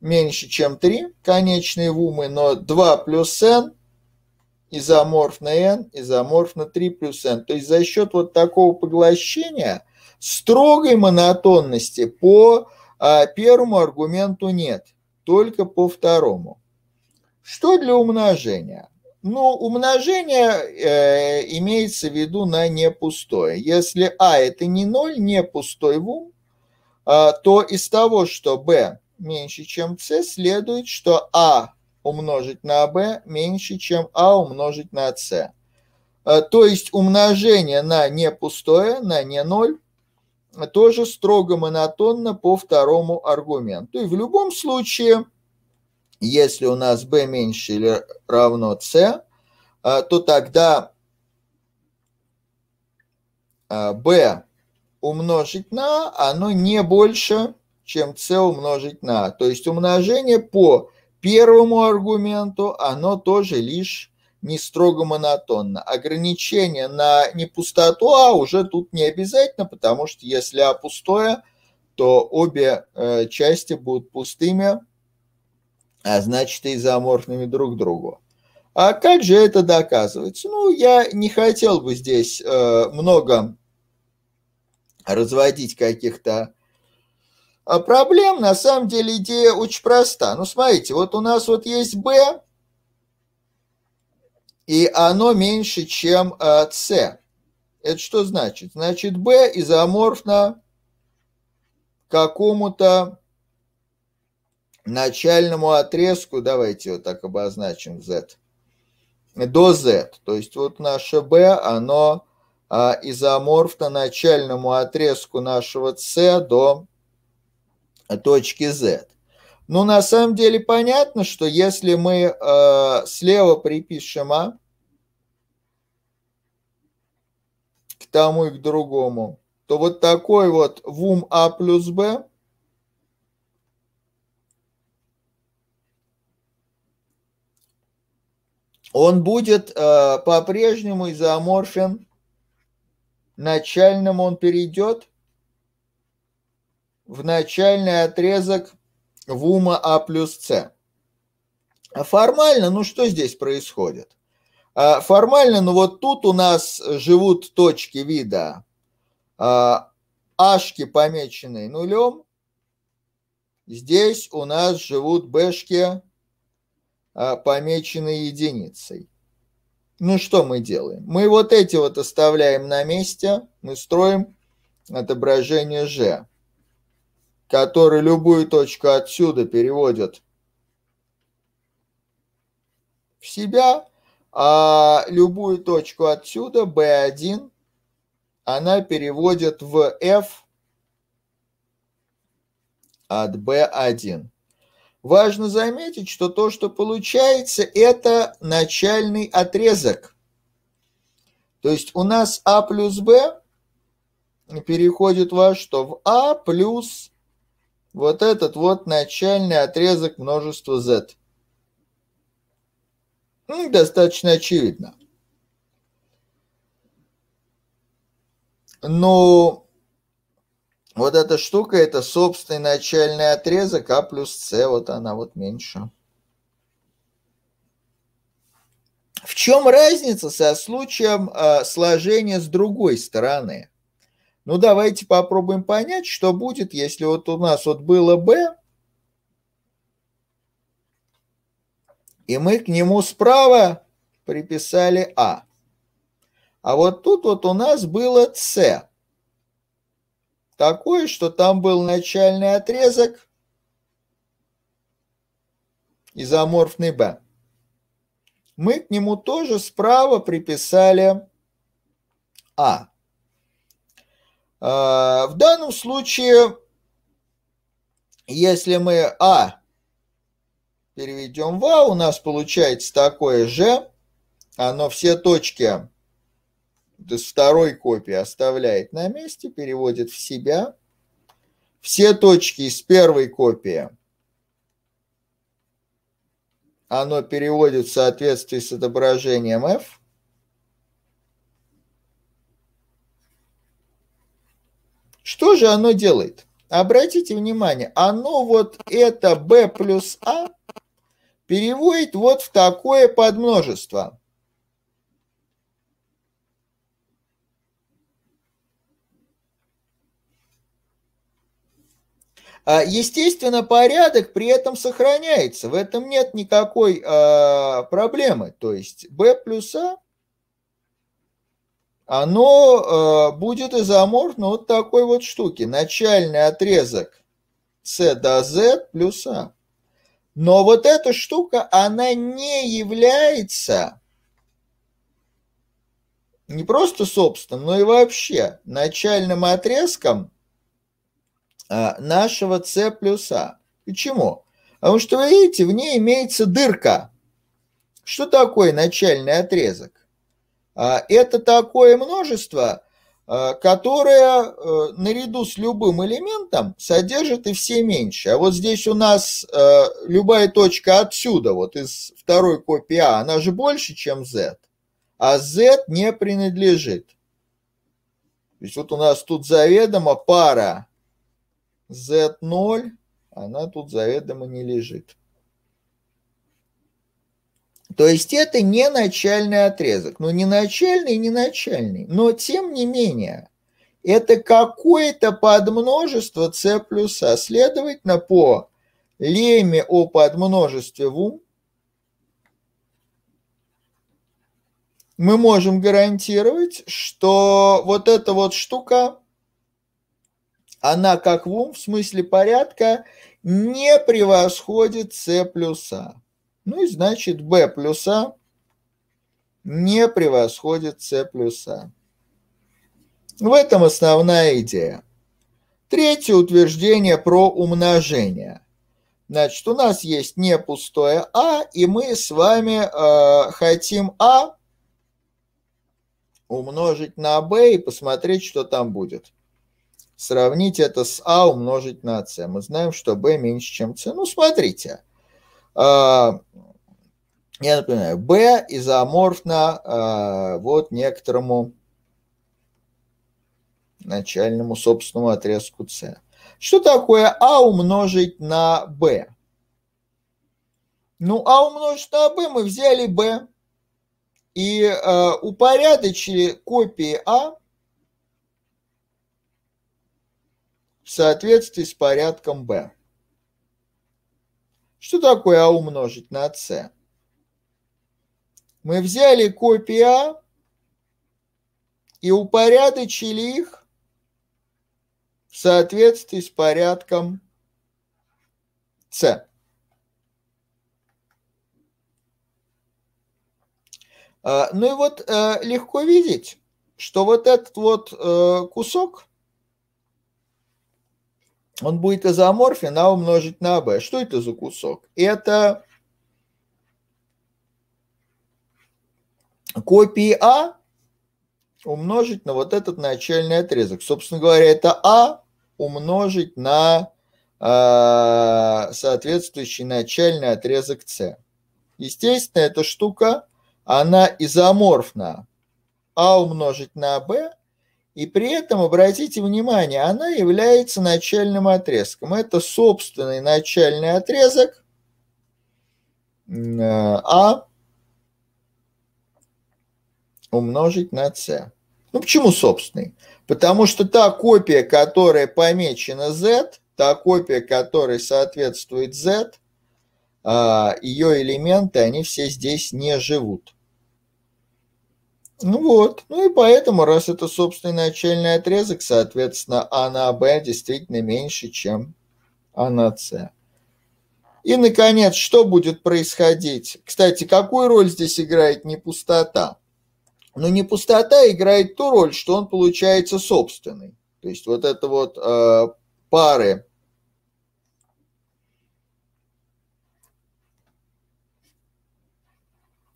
меньше, чем 3, конечные умы но 2 плюс n изоморф на n, изоморф на 3 плюс n. То есть за счет вот такого поглощения строгой монотонности по а, первому аргументу нет, только по второму. Что для умножения? Ну, умножение э, имеется в виду на не пустое. Если А это не 0, не пустой в ум, э, то из того, что b меньше, чем С, следует, что А умножить на Б меньше, чем А умножить на С. Э, то есть умножение на не пустое, на не 0, тоже строго монотонно по второму аргументу. И в любом случае – если у нас b меньше или равно c, а, то тогда а, b умножить на, оно не больше, чем c умножить на. То есть умножение по первому аргументу, оно тоже лишь не строго монотонно. Ограничение на непустоту А уже тут не обязательно, потому что если А пустое, то обе э, части будут пустыми, а значит и изоаморфными друг другу. А как же это доказывается? Ну, я не хотел бы здесь э, много разводить каких-то а, проблем. На самом деле идея очень проста. Ну, смотрите, вот у нас вот есть B, и оно меньше, чем э, C. Это что значит? Значит, B изоморфно какому-то начальному отрезку, давайте вот так обозначим, z, до z. То есть вот наше b, оно а, изоморфно начальному отрезку нашего c до точки z. Ну, на самом деле понятно, что если мы э, слева припишем А к тому и к другому, то вот такой вот вум А плюс Б он будет э, по-прежнему изоморфен начальным, он перейдет в начальный отрезок вума А плюс С. А формально, ну что здесь происходит? А формально, ну вот тут у нас живут точки вида а, ашки, помеченные нулем. Здесь у нас живут Бшки. А, помечены единицей. Ну что мы делаем? Мы вот эти вот оставляем на месте, мы строим отображение G, которое любую точку отсюда переводит в себя, а любую точку отсюда, B1, она переводит в F от B1. Важно заметить, что то, что получается, это начальный отрезок. То есть у нас А плюс Б переходит во что? В А плюс вот этот вот начальный отрезок множества Z. Ну, достаточно очевидно. Но вот эта штука, это собственный начальный отрезок, а плюс С, вот она вот меньше. В чем разница со случаем э, сложения с другой стороны? Ну, давайте попробуем понять, что будет, если вот у нас вот было Б, и мы к нему справа приписали А. А вот тут вот у нас было С такой, что там был начальный отрезок изоморфный Б. Мы к нему тоже справа приписали а. а. В данном случае, если мы А переведем в А, у нас получается такое же, оно все точки с второй копии оставляет на месте, переводит в себя. Все точки из первой копии оно переводит в соответствии с отображением F. Что же оно делает? Обратите внимание, оно вот это B плюс A переводит вот в такое подмножество – А, естественно, порядок при этом сохраняется. В этом нет никакой а, проблемы. То есть B плюс A, оно а, будет изоморфно вот такой вот штуки. Начальный отрезок C до Z плюс A. Но вот эта штука, она не является не просто собственным, но и вообще начальным отрезком а, нашего С плюса. Почему? Потому что, вы видите, в ней имеется дырка. Что такое начальный отрезок? А, это такое множество, а, которое э, наряду с любым элементом содержит и все меньше. А вот здесь у нас э, любая точка отсюда, вот из второй копии А, она же больше, чем Z, а Z не принадлежит. То есть вот у нас тут заведомо пара Z0, она тут заведомо не лежит. То есть это не начальный отрезок. Ну, не начальный, не начальный. Но тем не менее, это какое-то подмножество c плюс а. Следовательно, по лемме о подмножестве в ум мы можем гарантировать, что вот эта вот штука она как вум в смысле порядка не превосходит С плюса. Ну и значит B плюса не превосходит С плюса. В этом основная идея. Третье утверждение про умножение. Значит, у нас есть не пустое А, и мы с вами э, хотим А умножить на b и посмотреть, что там будет. Сравнить это с А умножить на С. Мы знаем, что B меньше, чем С. Ну, смотрите. А, я напоминаю, B изоморфно а, вот некоторому начальному собственному отрезку С. Что такое А умножить на b? Ну, А умножить на b мы взяли b и а, упорядочили копии А в соответствии с порядком b. Что такое а умножить на c? Мы взяли копии а и упорядочили их в соответствии с порядком c. А, ну и вот э, легко видеть, что вот этот вот э, кусок он будет изоморфен, а умножить на b. Что это за кусок? Это копии а умножить на вот этот начальный отрезок. Собственно говоря, это а умножить на э, соответствующий начальный отрезок С. Естественно, эта штука, она изоморфна. А умножить на b и при этом, обратите внимание, она является начальным отрезком. Это собственный начальный отрезок э, А умножить на С. Ну почему собственный? Потому что та копия, которая помечена Z, та копия, которой соответствует Z, э, ее элементы, они все здесь не живут. Ну вот, ну и поэтому, раз это собственный начальный отрезок, соответственно, А на Б действительно меньше, чем А на С. И, наконец, что будет происходить? Кстати, какую роль здесь играет не пустота? Но ну, не пустота играет ту роль, что он получается собственный. То есть вот это вот э, пары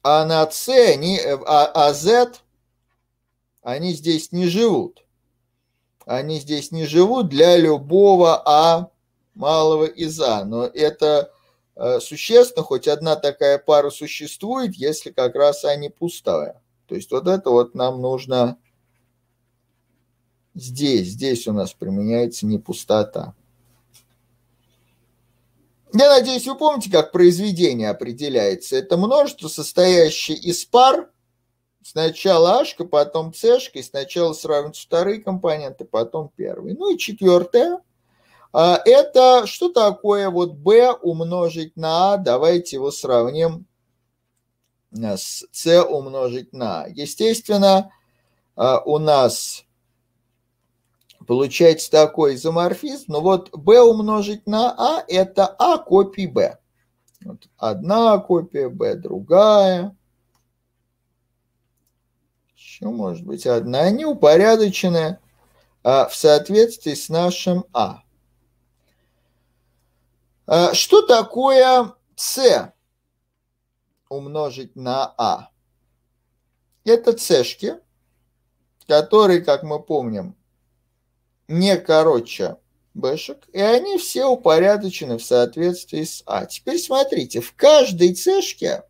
А на С, они, э, а, а Z, они здесь не живут. Они здесь не живут для любого А малого из А. Но это э, существенно, хоть одна такая пара существует, если как раз они пустая. То есть вот это вот нам нужно здесь. Здесь у нас применяется не пустота. Я надеюсь, вы помните, как произведение определяется. Это множество, состоящее из пар, сначала ашка, потом цешка, и сначала сравниваются вторые компоненты, потом первый. Ну и четвертое, а, это что такое вот b умножить на a, а. давайте его сравним э, с c умножить на a. А. Естественно, э, у нас получается такой изоморфизм. Но ну вот b умножить на а – это а копий b. Вот одна копия b, другая. Еще может быть одна. Они упорядочены а, в соответствии с нашим а. а что такое c умножить на а? Это цешки, которые, как мы помним, не короче бэшек, и они все упорядочены в соответствии с А. Теперь смотрите, в каждой цешке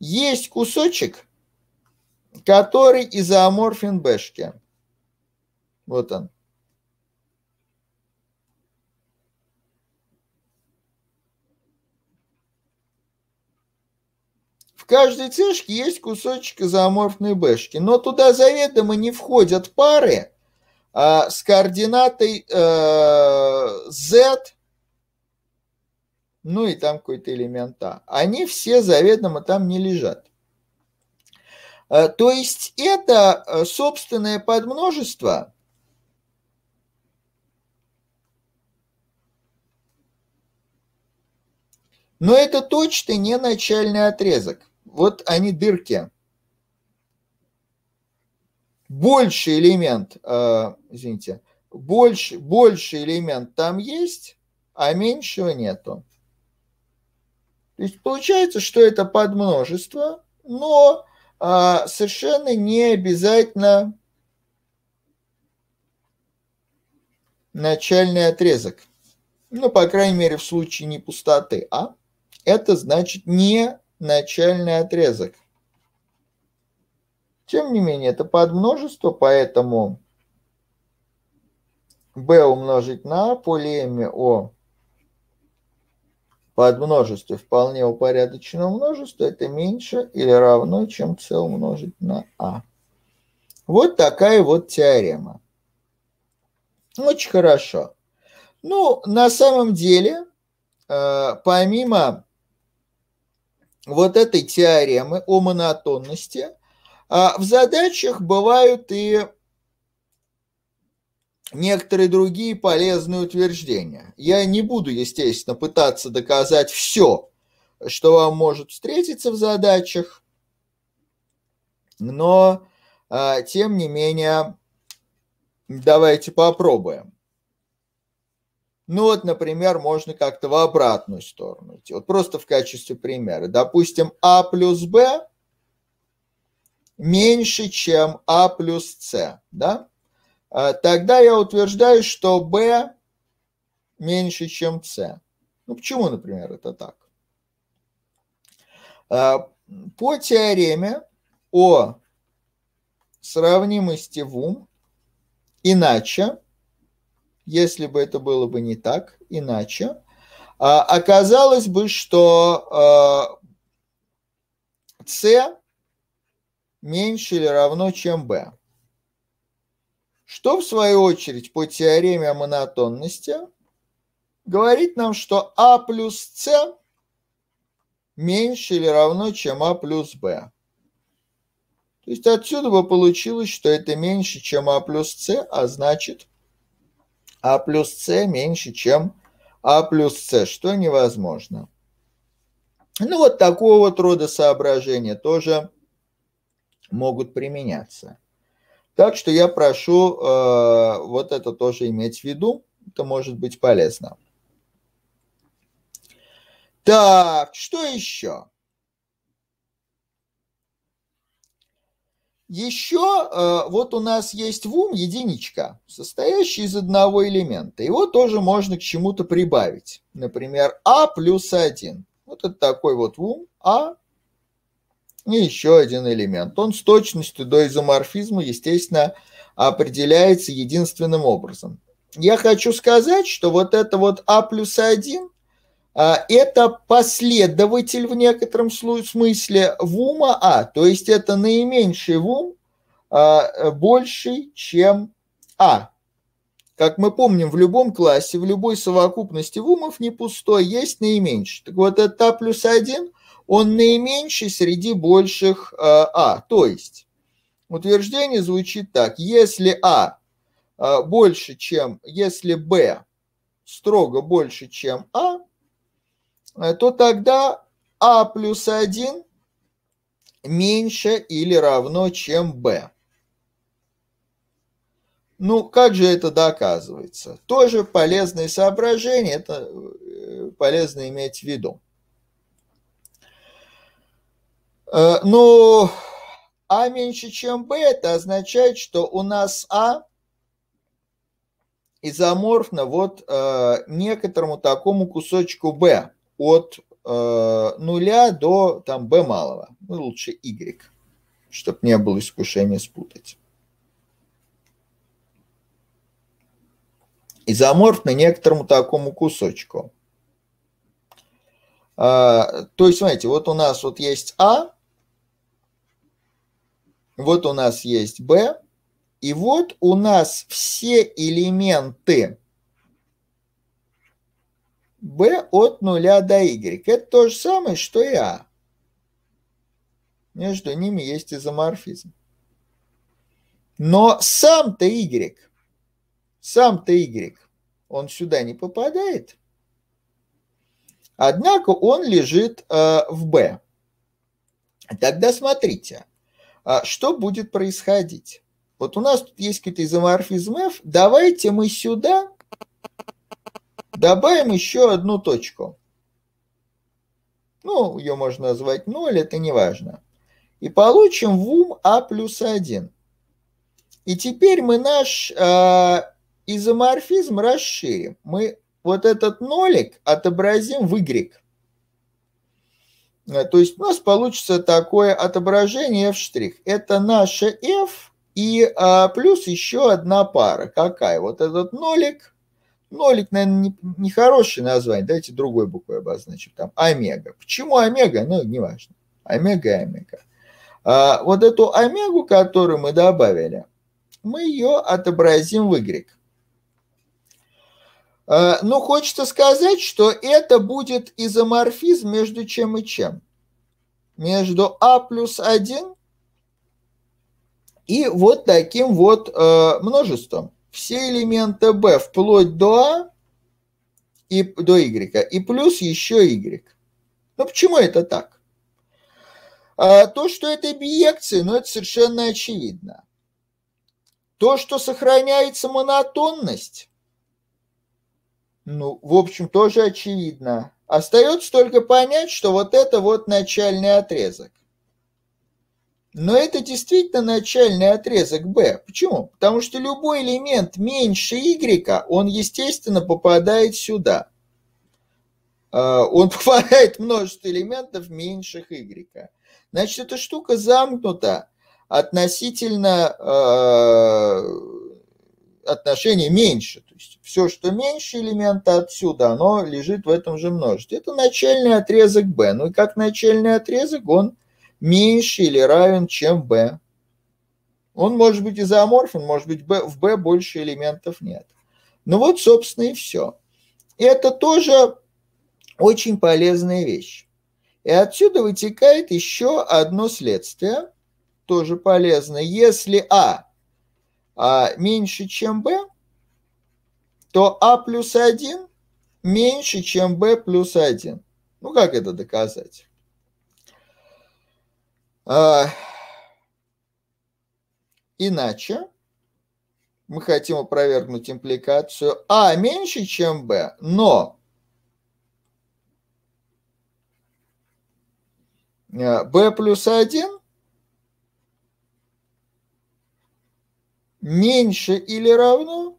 есть кусочек, который изоаморфен бэшке. Вот он. каждой цешке есть кусочек изоморфной бэшки, но туда заведомо не входят пары а, с координатой а, z, ну и там какой-то элемент А. Они все заведомо там не лежат. А, то есть это э, собственное подмножество – Но это точно не начальный отрезок вот они дырки. Больший элемент, э, извините, больше, больше элемент там есть, а меньшего нету. То есть получается, что это подмножество, но э, совершенно не обязательно начальный отрезок. Ну, по крайней мере, в случае не пустоты, а это значит не начальный отрезок. Тем не менее, это подмножество, поэтому b умножить на a по лемме о подмножестве вполне упорядоченного множества это меньше или равно, чем c умножить на a. Вот такая вот теорема. Очень хорошо. Ну, на самом деле, э, помимо вот этой теоремы о монотонности, а, в задачах бывают и некоторые другие полезные утверждения. Я не буду, естественно, пытаться доказать все, что вам может встретиться в задачах, но а, тем не менее давайте попробуем. Ну вот, например, можно как-то в обратную сторону идти. Вот просто в качестве примера. Допустим, А плюс Б меньше, чем А плюс С. Да? А, тогда я утверждаю, что Б меньше, чем С. Ну почему, например, это так? А, по теореме о сравнимости в ум, иначе – если бы это было бы не так, иначе, а, оказалось бы, что э, С меньше или равно, чем B. Что, в свою очередь, по теореме о монотонности говорит нам, что А плюс С меньше или равно, чем А плюс Б. То есть отсюда бы получилось, что это меньше, чем А плюс С, а значит – а плюс С меньше, чем А плюс С, что невозможно. Ну вот такого вот рода соображения тоже могут применяться. Так что я прошу э, вот это тоже иметь в виду, это может быть полезно. Так, что еще? Еще э, вот у нас есть в ум единичка, состоящая из одного элемента. Его тоже можно к чему-то прибавить. Например, А плюс 1. Вот это такой вот ум А и еще один элемент. Он с точностью до изоморфизма, естественно, определяется единственным образом. Я хочу сказать, что вот это вот А плюс 1 а, это последователь в некотором смысле вума А, то есть это наименьший вум, а, э, больше, чем А. Как мы помним, в любом классе, в любой совокупности вумов не пустой, есть наименьший. Так вот, это А плюс 1, он наименьший среди больших э, А. То есть, утверждение звучит так. Если А э, больше, чем, если Б строго больше, чем А, Э, то тогда А плюс 1 меньше или равно, чем Б. Ну, как же это доказывается? Тоже полезное соображение, это э, полезно иметь в виду. Э, ну, А меньше, чем Б, это означает, что у нас А изоморфно вот некоторому такому кусочку Б от э, нуля до там b малого, ну лучше y, чтобы не было искушения спутать. Изоморфны некоторому такому кусочку. А, то есть, смотрите, вот у нас вот есть А, вот у нас есть b, и вот у нас все элементы b от 0 до y. Это то же самое, что и a. А. Между ними есть изоморфизм. Но сам-то y, сам-то y, он сюда не попадает. Однако он лежит э, в b. Тогда смотрите, э, что будет происходить. Вот у нас тут есть какой-то изоморфизм f. Давайте мы сюда добавим еще одну точку. Ну, ее можно назвать 0, это не важно. И получим вум А плюс 1. И теперь мы наш э, изоморфизм расширим. Мы вот этот нолик отобразим в Y. Э, то есть у нас получится такое отображение F'. Это наша F и а, плюс еще одна пара. Какая? Вот этот нолик Нолик, наверное, нехорошее не, не название, дайте другой буквой обозначим, там, омега. Почему омега? Ну, неважно. Омега и омега. А, вот эту омегу, которую мы добавили, мы ее отобразим в Y. А, ну, хочется сказать, что это будет изоморфизм между чем и чем. Между А плюс 1 и вот таким вот э, множеством все элементы b вплоть до а и до y, и плюс еще y. Но ну, почему это так? А то, что это биекции, ну это совершенно очевидно. То, что сохраняется монотонность, ну, в общем, тоже очевидно. Остается только понять, что вот это вот начальный отрезок. Но это действительно начальный отрезок B. Почему? Потому что любой элемент меньше y, он, естественно, попадает сюда. А, он попадает множество элементов меньших y. Значит, эта штука замкнута относительно э, отношения меньше. То есть все, что меньше элемента отсюда, оно лежит в этом же множестве. Это начальный отрезок B. Ну и как начальный отрезок он меньше или равен, чем b. Он может быть изооморфен, может быть b, в b больше элементов нет. Ну вот, собственно, и все. И это тоже очень полезная вещь. И отсюда вытекает еще одно следствие, тоже полезное. Если a а, а меньше, чем b, то а плюс 1 меньше, чем b плюс 1. Ну как это доказать? А, иначе мы хотим опровергнуть импликацию А меньше, чем Б, но а, Б плюс 1 меньше или равно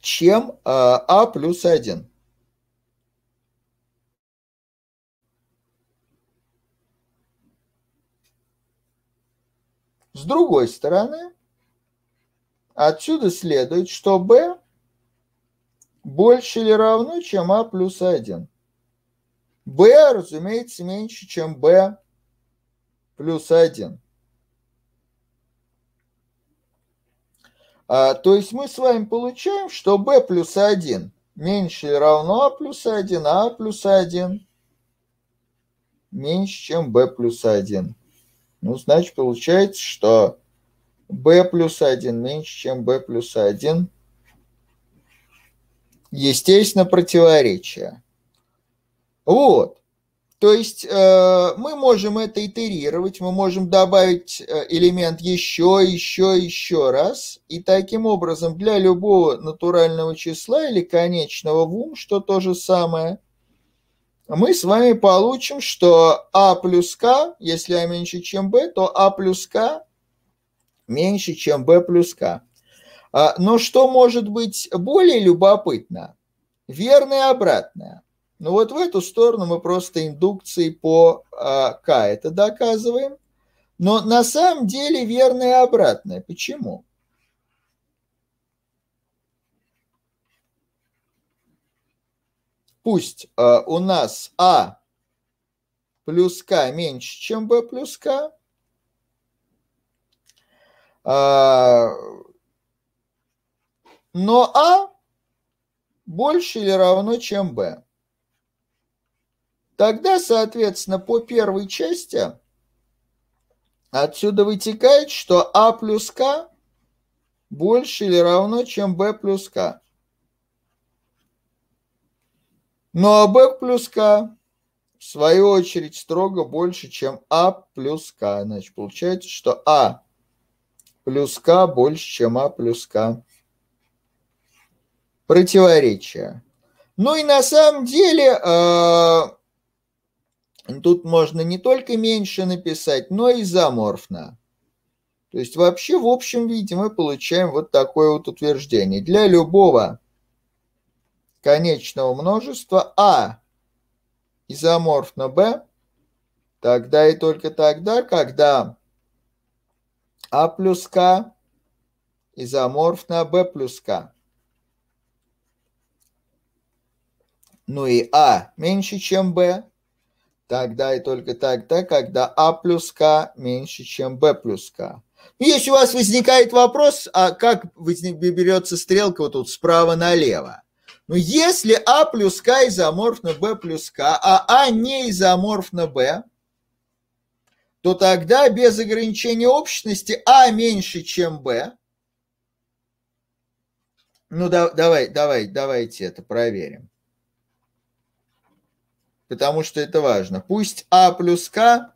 чем А, а плюс 1. С другой стороны, отсюда следует, что b больше или равно, чем a плюс 1. b, разумеется, меньше, чем b плюс 1. А, то есть мы с вами получаем, что b плюс 1 меньше или равно a плюс 1, а плюс 1 меньше, чем b плюс 1. Ну, значит, получается, что b плюс 1 меньше, чем b плюс 1. Естественно, противоречие. Вот. То есть э, мы можем это итерировать, мы можем добавить э, элемент еще, еще, еще раз. И таким образом для любого натурального числа или конечного в ум, что то же самое – мы с вами получим, что А плюс К, если А меньше, чем Б, то А плюс К меньше, чем B плюс К. А, но что может быть более любопытно? Верное обратное. Ну вот в эту сторону мы просто индукцией по а, К это доказываем. Но на самом деле верное обратное. Почему? пусть э, у нас А плюс К меньше, чем B плюс К, э, но А больше или равно, чем B. Тогда, соответственно, по первой части отсюда вытекает, что А плюс К больше или равно, чем b плюс к. Ну а b плюс k в свою очередь строго больше, чем а плюс к. Значит, получается, что а плюс к больше, чем а плюс к. Противоречие. Ну и на самом деле э, тут можно не только меньше написать, но и заморфно. То есть вообще в общем виде мы получаем вот такое вот утверждение. Для любого конечного множества А изоморфно Б, тогда и только тогда, когда А плюс К изоморфно Б плюс К. Ну и А меньше, чем Б, тогда и только тогда, когда А плюс К меньше, чем Б плюс К. Ну, если у вас возникает вопрос, а как берется стрелка вот тут справа налево, но ну, если А плюс К изоморфно Б плюс К, а А не изоморфно Б, то тогда без ограничения общности А меньше, чем Б. Ну, да, давай, давай, давайте это проверим. Потому что это важно. Пусть А плюс К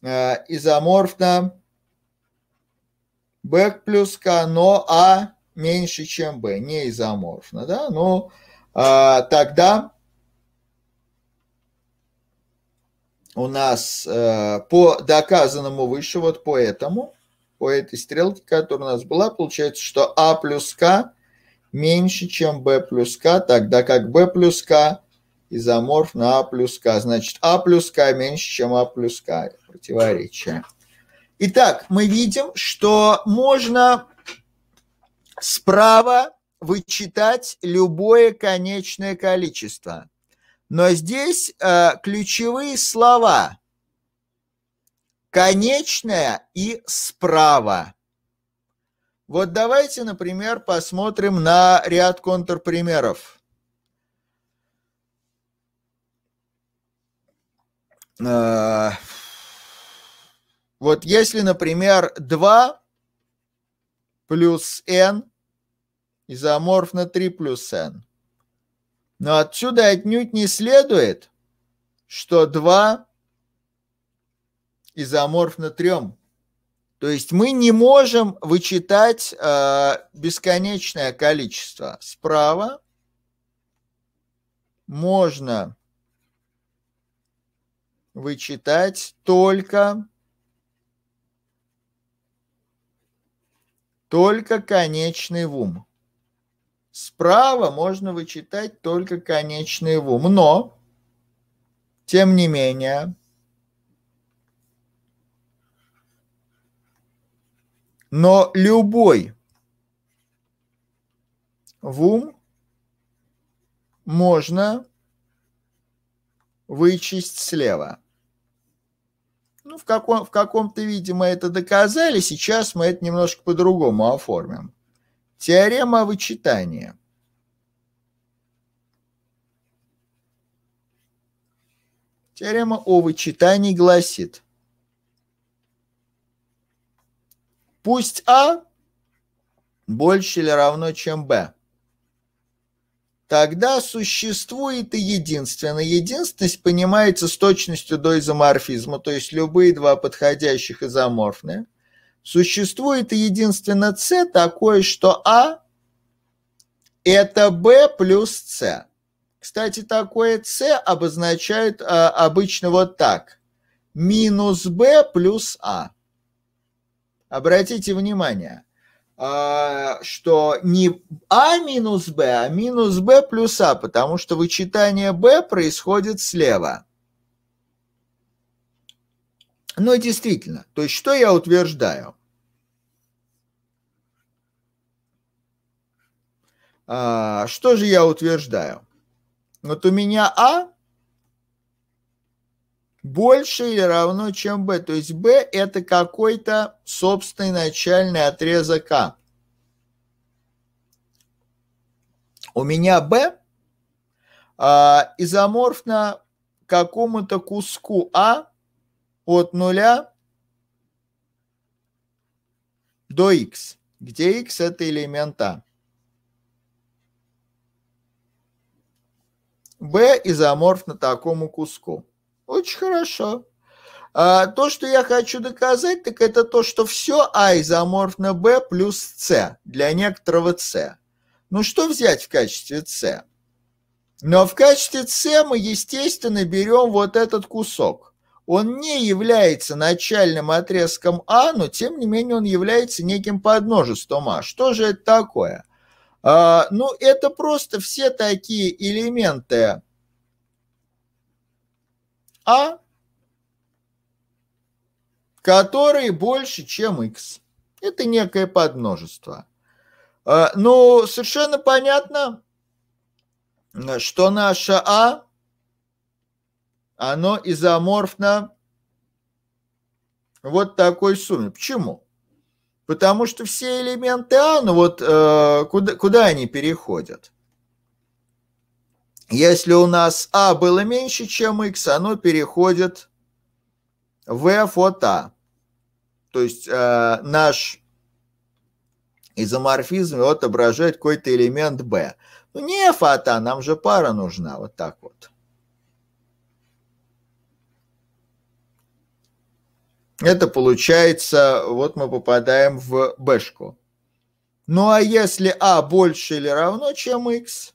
э, изоморфно Б плюс К, но А меньше, чем B, не изоморфно, да, но ну, а, тогда у нас а, по доказанному выше, вот по этому, по этой стрелке, которая у нас была, получается, что А плюс К меньше, чем B плюс К, тогда как B плюс К изоморф на А плюс К. Значит, А плюс К меньше, чем А плюс К. Противоречие. Итак, мы видим, что можно Справа вычитать любое конечное количество. Но здесь э, ключевые слова. Конечное и справа. Вот давайте, например, посмотрим на ряд контрпримеров. Э, вот если, например, 2 плюс n изоморф на 3 плюс n. Но отсюда отнюдь не следует, что 2 изоморф на 3. То есть мы не можем вычитать э, бесконечное количество. Справа можно вычитать только, только конечный вум. Справа можно вычитать только конечный вум, но, тем не менее, но любой вум можно вычесть слева. Ну, в, каком, в каком-то виде это доказали, сейчас мы это немножко по-другому оформим. Теорема вычитания. Теорема о вычитании гласит, пусть А больше или равно, чем Б. Тогда существует и единственное. Единственность понимается с точностью до изоморфизма, то есть любые два подходящих изоморфные Существует единственно С такое, что А – это Б плюс С. Кстати, такое С обозначают а, обычно вот так. Минус Б плюс А. Обратите внимание, а, что не А минус Б, а минус Б плюс А, потому что вычитание Б происходит слева. Но ну, действительно, то есть что я утверждаю? А, что же я утверждаю? Вот у меня А больше или равно, чем Б. То есть Б это какой-то собственный начальный отрезок а. У меня Б а, изоморфно какому-то куску а от нуля до x, где x это элемент А. B на такому куску. Очень хорошо. А, то, что я хочу доказать, так это то, что все А на b плюс С для некоторого С. Ну что взять в качестве С? Но в качестве С мы, естественно, берем вот этот кусок. Он не является начальным отрезком А, но тем не менее он является неким подмножеством А. Что же это такое? А, ну, это просто все такие элементы А, которые больше, чем X. Это некое подмножество. А, ну, совершенно понятно, что наша А оно изоморфно вот такой сумме. Почему? Потому что все элементы А, ну вот э, куда, куда они переходят? Если у нас А было меньше, чем Х, оно переходит в F от А. То есть э, наш изоморфизм отображает какой-то элемент B. Ну не F от А, нам же пара нужна, вот так вот. Это получается, вот мы попадаем в бэшку. Ну а если а больше или равно, чем x,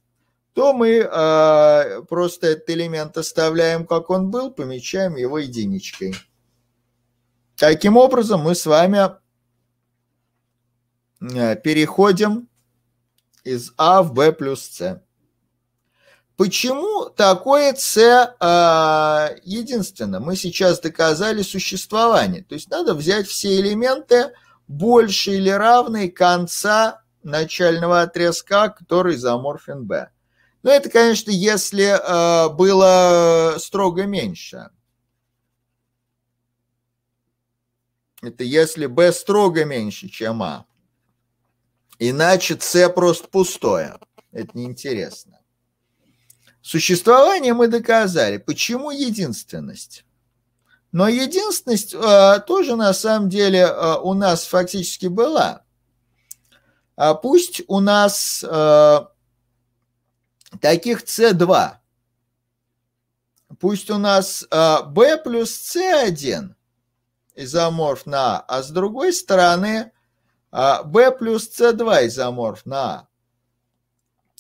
то мы э, просто этот элемент оставляем, как он был, помечаем его единичкой. Таким образом, мы с вами а, переходим из А в b плюс c. Почему такое С э, а, единственно? Мы сейчас доказали существование. То есть надо взять все элементы больше или равные конца начального отрезка, который заморфен B. Но ну, это, конечно, если э, было строго меньше. Это если B строго меньше, чем A. «а». Иначе С просто пустое. Это неинтересно. Существование мы доказали. Почему единственность? Но единственность э, тоже на самом деле э, у нас фактически была. А пусть у нас э, таких С2, пусть у нас B э, плюс С1 изоморф на А, а с другой стороны B э, плюс С2 изоморф на А.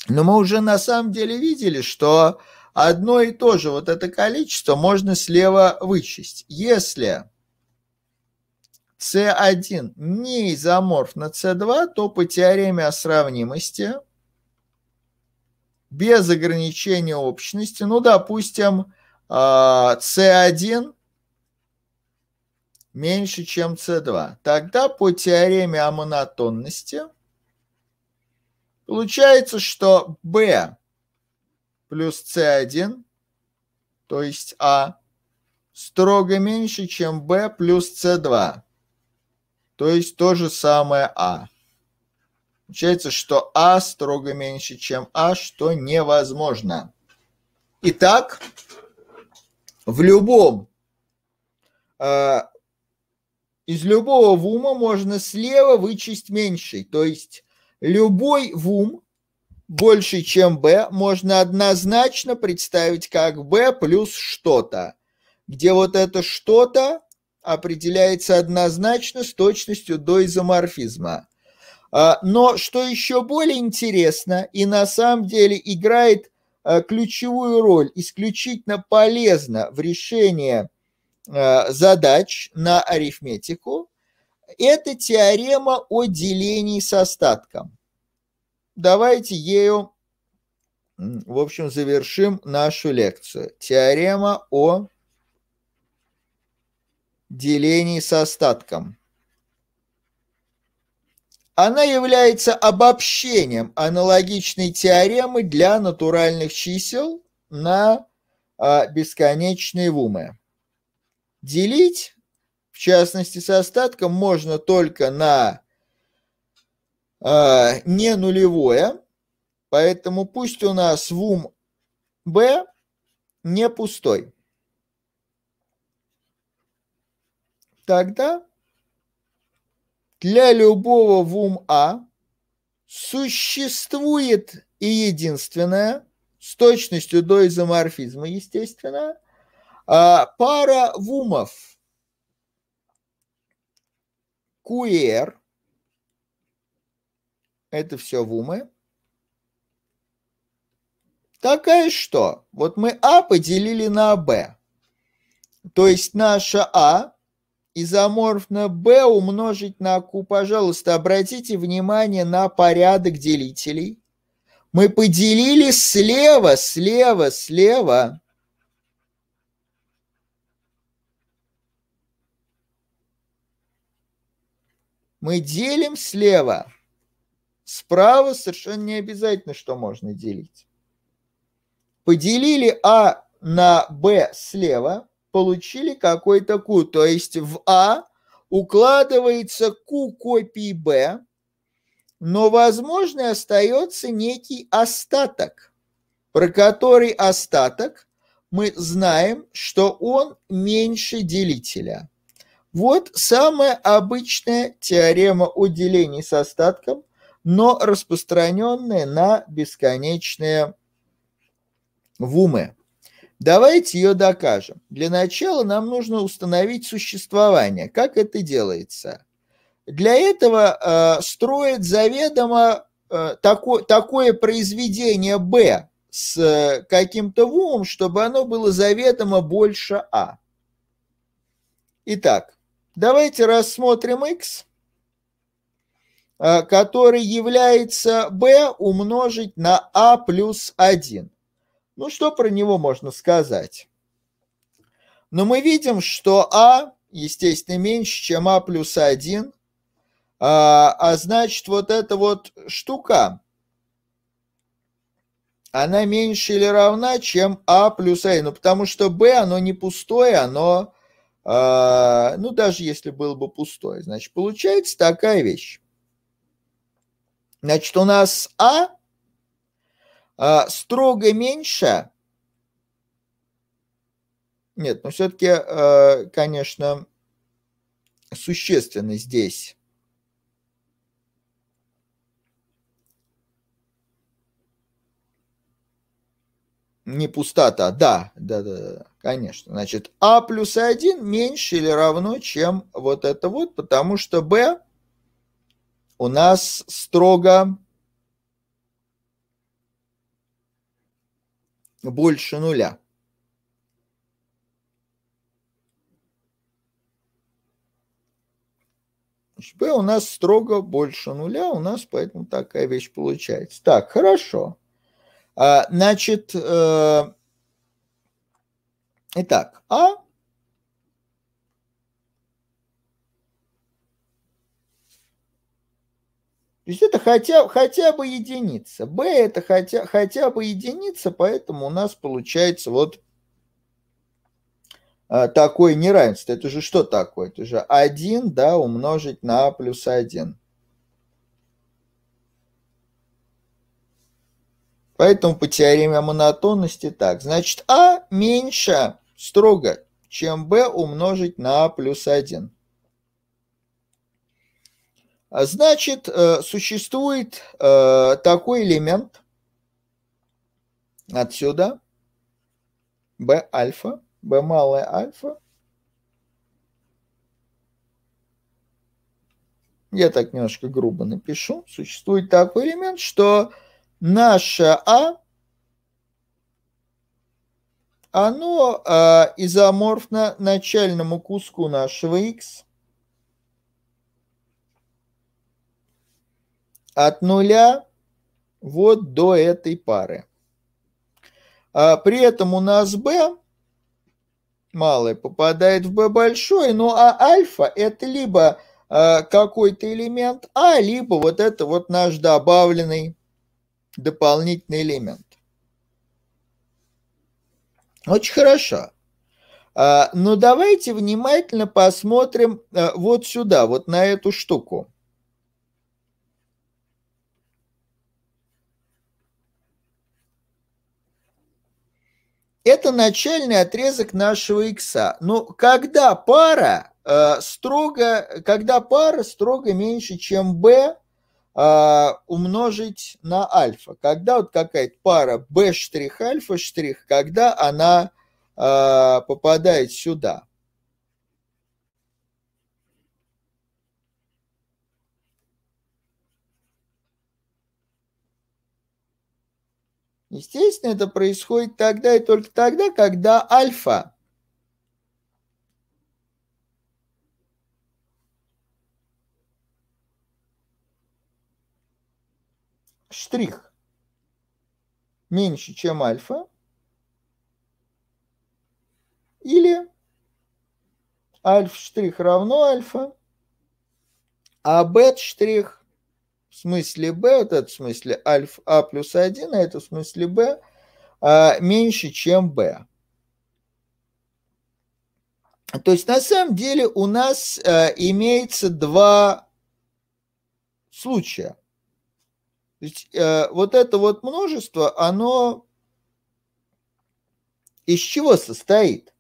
Но мы уже на самом деле видели, что одно и то же вот это количество можно слева вычесть. Если С1 не изоморф на С2, то по теореме о сравнимости без ограничения общности, ну, допустим, а, С1 меньше, чем С2. Тогда по теореме о монотонности – Получается, что b плюс c1, то есть а, строго меньше, чем b плюс c2, то есть то же самое а. Получается, что а строго меньше, чем а, что невозможно. Итак, в любом, э, из любого вума можно слева вычесть меньший, то есть Любой ВУМ больше, чем B, можно однозначно представить как B плюс что-то, где вот это что-то определяется однозначно с точностью до изоморфизма. А, но что еще более интересно и на самом деле играет а, ключевую роль, исключительно полезно в решении а, задач на арифметику, это теорема о делении с остатком. Давайте ею, в общем, завершим нашу лекцию. Теорема о делении с остатком. Она является обобщением аналогичной теоремы для натуральных чисел на а, бесконечные вумы. Делить в частности, с остатком можно только на э, не нулевое, поэтому пусть у нас ВУМ ум b не пустой. Тогда для любого ВУМ А существует и единственная, с точностью до изоморфизма, естественно, а, пара вумов. QR. Это все вумы. Такая что? Вот мы А поделили на Б. То есть наша А изоморфно B умножить на Q. Пожалуйста, обратите внимание на порядок делителей. Мы поделили слева, слева, слева. Мы делим слева. Справа совершенно не обязательно, что можно делить. Поделили А на Б слева, получили какой-то Q. То есть в А укладывается Q копии Б, но, возможно, остается некий остаток, про который остаток мы знаем, что он меньше делителя – вот самая обычная теорема о делении с остатком, но распространенная на бесконечные вумы. Давайте ее докажем. Для начала нам нужно установить существование. Как это делается? Для этого э, строят заведомо э, тако, такое произведение b с э, каким-то вумом, чтобы оно было заведомо больше А. Итак, Давайте рассмотрим x, а, который является b умножить на a а плюс 1. Ну, что про него можно сказать? Но ну, мы видим, что a а, естественно, меньше, чем a плюс 1. А, а значит, вот эта вот штука, она меньше или равна, чем a плюс 1. Ну, потому что b, оно не пустое, оно а, ну, даже если был бы пустой. Значит, получается такая вещь. Значит, у нас А, а строго меньше. Нет, но ну, все-таки, а, конечно, существенно здесь не пустота, да, да, да, да, конечно. Значит, А плюс 1 меньше или равно, чем вот это вот, потому что B у нас строго больше нуля. B у нас строго больше нуля, у нас поэтому такая вещь получается. Так, хорошо. А, значит, э, итак, А То есть это хотя, хотя бы единица. б это хотя, хотя бы единица, поэтому у нас получается вот а, такое неравенство. Это же что такое? Это же 1 да, умножить на плюс 1. Поэтому по теореме о монотонности так. Значит, А меньше строго, чем B умножить на А плюс 1. Значит, э, существует э, такой элемент отсюда, B альфа, B малая альфа. Я так немножко грубо напишу. Существует такой элемент, что наше А, оно э, изоморфно начальному куску нашего x от нуля вот до этой пары. А при этом у нас B малое попадает в B большой, ну а альфа это либо э, какой-то элемент А, либо вот это вот наш добавленный дополнительный элемент. Очень хорошо. А, Но ну, давайте внимательно посмотрим а, вот сюда, вот на эту штуку. Это начальный отрезок нашего икса. Но ну, когда пара а, строго, когда пара строго меньше, чем b, а, умножить на альфа. Когда вот какая-то пара b штрих альфа штрих, когда она а, попадает сюда. Естественно, это происходит тогда и только тогда, когда альфа штрих меньше, чем альфа, или альф штрих равно альфа, а бет штрих в смысле b, это в смысле альф а плюс 1, а это в смысле b а, меньше, чем b. То есть на самом деле у нас а, имеется два случая – ведь, э, вот это вот множество, оно из чего состоит?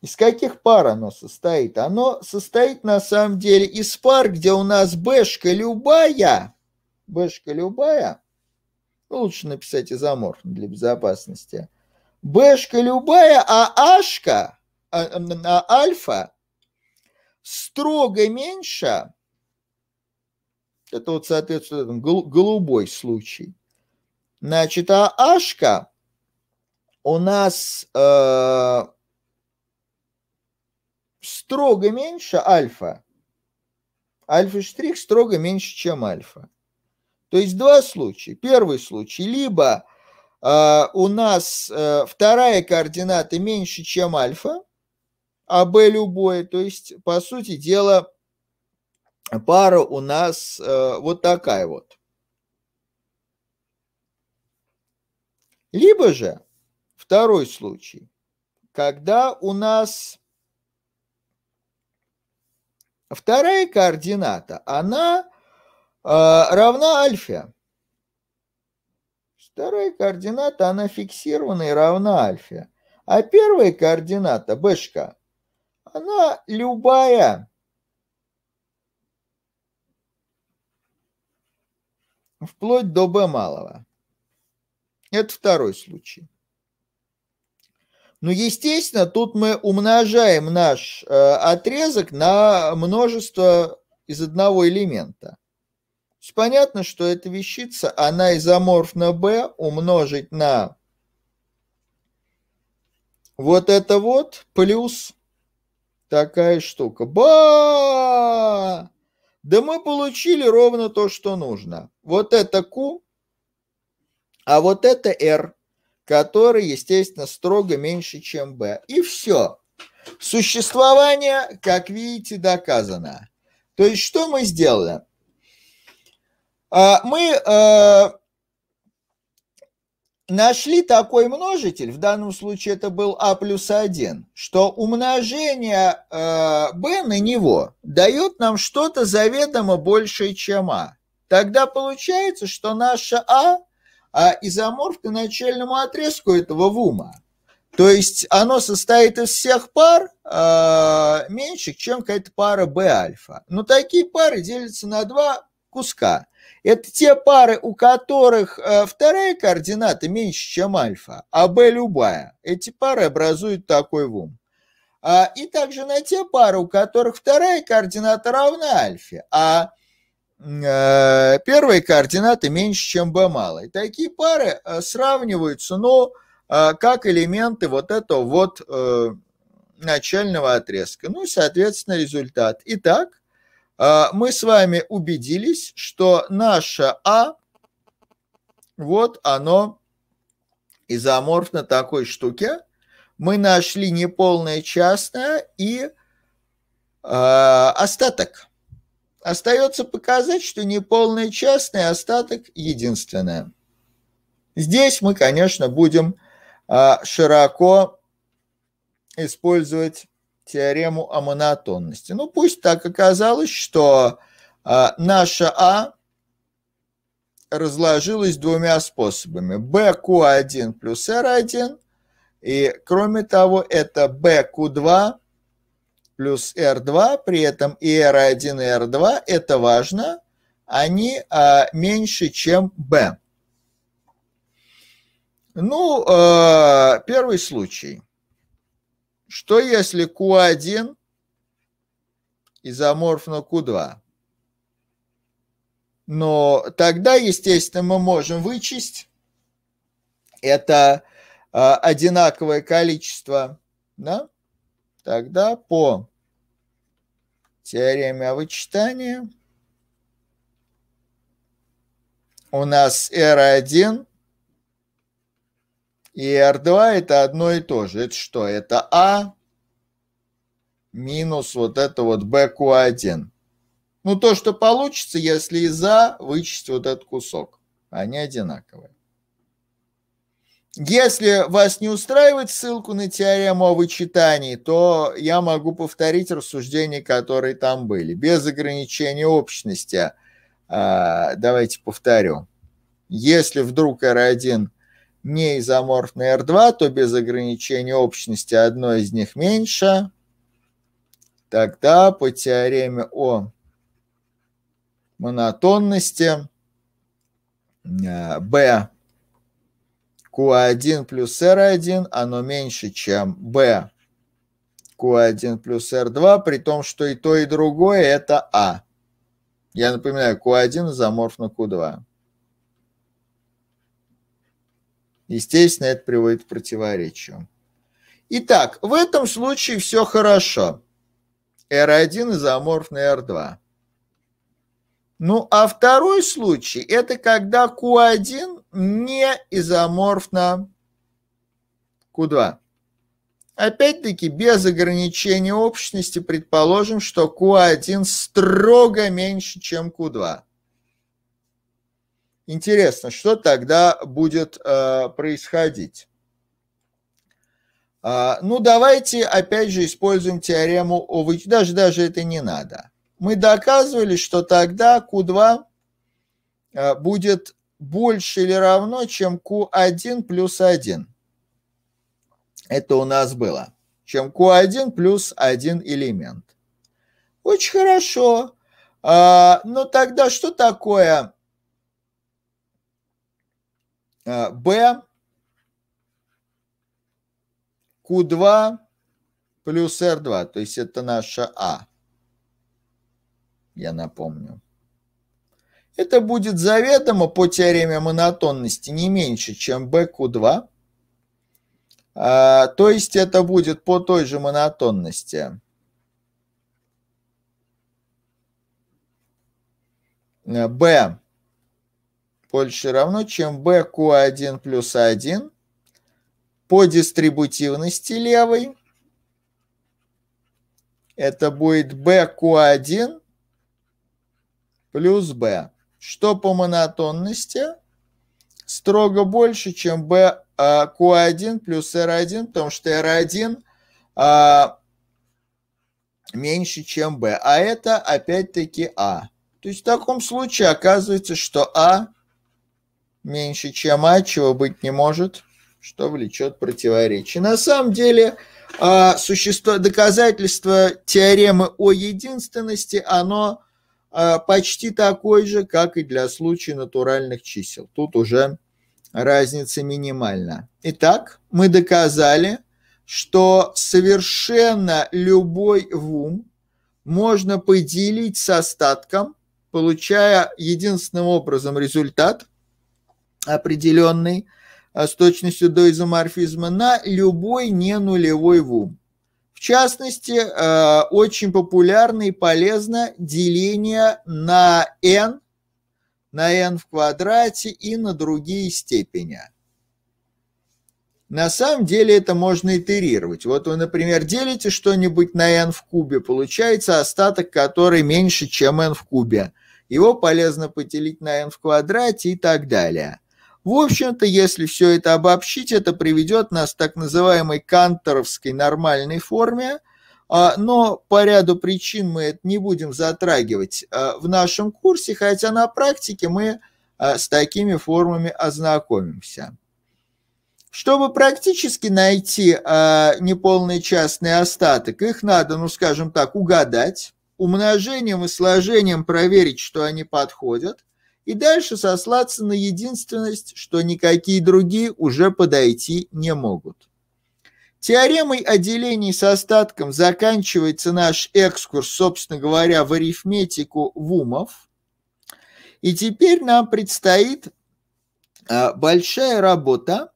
Из каких пар оно состоит? Оно состоит на самом деле из пар, где у нас бэшка любая, бэшка любая, ну, лучше написать изоморф для безопасности, бэшка любая, а ашка, а, а, а альфа строго меньше это вот, соответствует голубой случай. Значит, а Ашка у нас э, строго меньше альфа. Альфа-штрих строго меньше, чем альфа. То есть два случая. Первый случай. Либо э, у нас э, вторая координата меньше, чем альфа, а b любое. То есть, по сути дела, пара у нас э, вот такая вот. Либо же второй случай, когда у нас вторая координата, она э, равна альфе. Вторая координата, она фиксирована и равна альфе. А первая координата, бэшка, она любая вплоть до Б малого. Это второй случай. Ну, естественно, тут мы умножаем наш э, отрезок на множество из одного элемента. То есть понятно, что эта вещица, она изоморфна B умножить на вот это вот плюс такая штука. Ба! Да мы получили ровно то, что нужно. Вот это Q, а вот это R, который, естественно, строго меньше, чем B. И все. Существование, как видите, доказано. То есть что мы сделали? А, мы а, нашли такой множитель, в данном случае это был а плюс 1, что умножение э, b на него дает нам что-то заведомо большее, чем а. Тогда получается, что наша а, а изоморф к начальному отрезку этого вума. То есть оно состоит из всех пар э, меньших, чем какая-то пара b альфа. Но такие пары делятся на два куска. Это те пары, у которых э, вторая координата меньше, чем альфа, а b любая. Эти пары образуют такой вум. А, и также на те пары, у которых вторая координата равна альфе, а э, первая координата меньше, чем b малой. Такие пары э, сравниваются, но как элементы вот этого вот начального отрезка. Ну, соответственно, результат. Итак, а, мы с вами убедились, что наше А, вот оно изоморфно такой штуке. Мы нашли неполное частное и э, остаток. Остается показать, что неполное частное, остаток единственное. Здесь мы, конечно, будем э, широко использовать теорему о монотонности. Ну, пусть так оказалось, что а, наша А разложилась двумя способами. BQ1 плюс R1, и кроме того, это BQ2 плюс R2, при этом и R1, и R2, это важно, они а, меньше, чем B. Ну, э, первый случай – что если Q1 изоморфно Q2? Но тогда, естественно, мы можем вычесть это а, одинаковое количество, да? Тогда по теореме о вычитании у нас R1 и R2 это одно и то же. Это что? Это А минус вот это вот BQ1. Ну, то, что получится, если из А вычесть вот этот кусок. Они одинаковые. Если вас не устраивает ссылку на теорему о вычитании, то я могу повторить рассуждения, которые там были. Без ограничения общности. А, давайте повторю. Если вдруг R1 не изоморфный R2, то без ограничения общности одно из них меньше. Тогда по теореме о монотонности B э, Q1 плюс R1, оно меньше, чем B Q1 плюс R2, при том, что и то, и другое это А. Я напоминаю, Q1 изоморфно Q2. Естественно, это приводит к противоречию. Итак, в этом случае все хорошо. R1 изоморф на R2. Ну, а второй случай – это когда Q1 не изоморф на Q2. Опять-таки, без ограничения общности предположим, что Q1 строго меньше, чем Q2. Интересно, что тогда будет э, происходить? Э, ну, давайте опять же используем теорему о Даже, даже это не надо. Мы доказывали, что тогда Q2 э, будет больше или равно, чем Q1 плюс 1. Это у нас было. Чем Q1 плюс 1 элемент. Очень хорошо. А, но тогда что такое Э, Б Q2 плюс R2, то есть это наша А. Я напомню. Это будет заведомо по теореме монотонности не меньше, чем BQ2. А, э, то есть это будет по той же монотонности. B э, больше равно чем BQ1 плюс 1 по дистрибутивности левой. Это будет BQ1 плюс B, что по монотонности строго больше, чем BQ1 плюс R1, потому что R1 а, меньше, чем B, а это опять-таки a а. То есть в таком случае оказывается, что А меньше, чем А, чего быть не может, что влечет противоречие. На самом деле, а, существо, доказательство теоремы о единственности, оно а, почти такое же, как и для случая натуральных чисел. Тут уже разница минимальна. Итак, мы доказали, что совершенно любой вум можно поделить с остатком, получая единственным образом результат – определенный а, с точностью до изоморфизма на любой ненулевой ВУМ. В частности, а, очень популярно и полезно деление на n, на n в квадрате и на другие степени. На самом деле это можно итерировать. Вот вы, например, делите что-нибудь на n в кубе, получается остаток, который меньше, чем n в кубе. Его полезно поделить на n в квадрате и так далее. В общем-то, если все это обобщить, это приведет нас к так называемой канторовской нормальной форме, а, но по ряду причин мы это не будем затрагивать а, в нашем курсе, хотя на практике мы а, с такими формами ознакомимся. Чтобы практически найти э, неполный частный остаток, их надо, ну скажем так, угадать, умножением и сложением проверить, что они подходят, и дальше сослаться на единственность, что никакие другие уже подойти не могут. Теоремой о делении с остатком заканчивается наш экскурс, собственно говоря, в арифметику вумов. И теперь нам предстоит а, большая работа,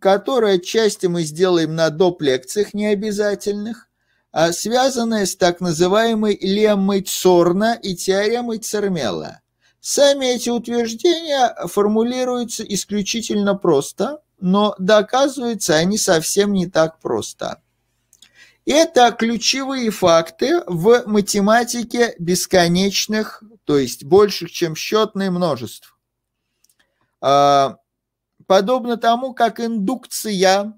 которая части мы сделаем на доп. лекциях необязательных, а, связанная с так называемой леммой Цорна и теоремой Цермела. Сами эти утверждения формулируются исключительно просто, но доказываются они совсем не так просто. Это ключевые факты в математике бесконечных, то есть больших, чем счетное множеств. А, подобно тому, как индукция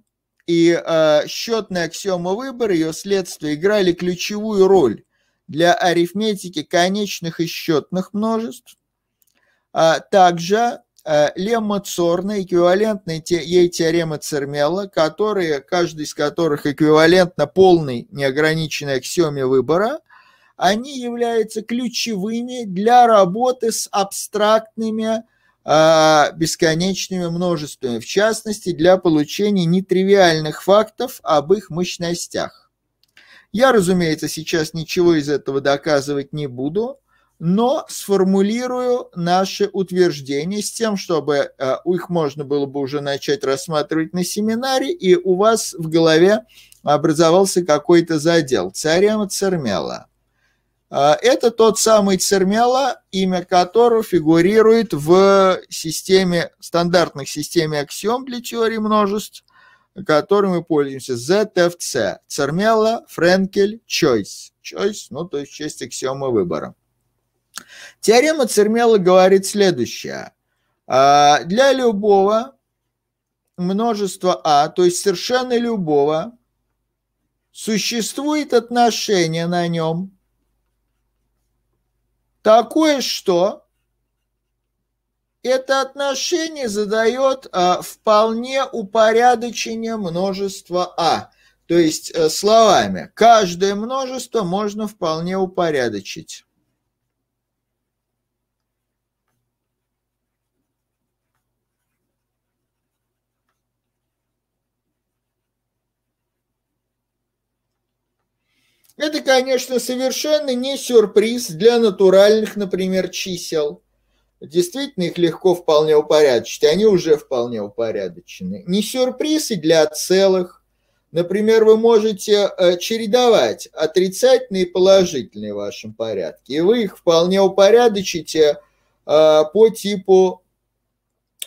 и а, счетная аксиома выбора, ее следствие играли ключевую роль для арифметики конечных и счетных множеств, а также э, лемма Цорна эквивалентные ей теоремы Цермела, которые, каждый из которых эквивалентно полной неограниченной аксиоме выбора, они являются ключевыми для работы с абстрактными а, бесконечными множествами, в частности, для получения нетривиальных фактов об их мощностях. Я, разумеется, сейчас ничего из этого доказывать не буду – но сформулирую наши утверждения с тем, чтобы э, их можно было бы уже начать рассматривать на семинаре, и у вас в голове образовался какой-то задел. Царема Цермела. Э, это тот самый Цермела, имя которого фигурирует в системе, стандартных системе аксиом для теории множеств, которой мы пользуемся. ZFC. Цермела, Френкель, Чойс. Чойс, ну то есть честь аксиома выбора. Теорема Цермела говорит следующее. А, для любого множества А, то есть совершенно любого, существует отношение на нем такое, что это отношение задает а, вполне упорядочение множества А. То есть, э, словами, каждое множество можно вполне упорядочить. Это, конечно, совершенно не сюрприз для натуральных, например, чисел. Действительно, их легко вполне упорядочить, они уже вполне упорядочены. Не сюрприз и для целых. Например, вы можете э, чередовать отрицательные и положительные в вашем порядке, и вы их вполне упорядочите э, по типу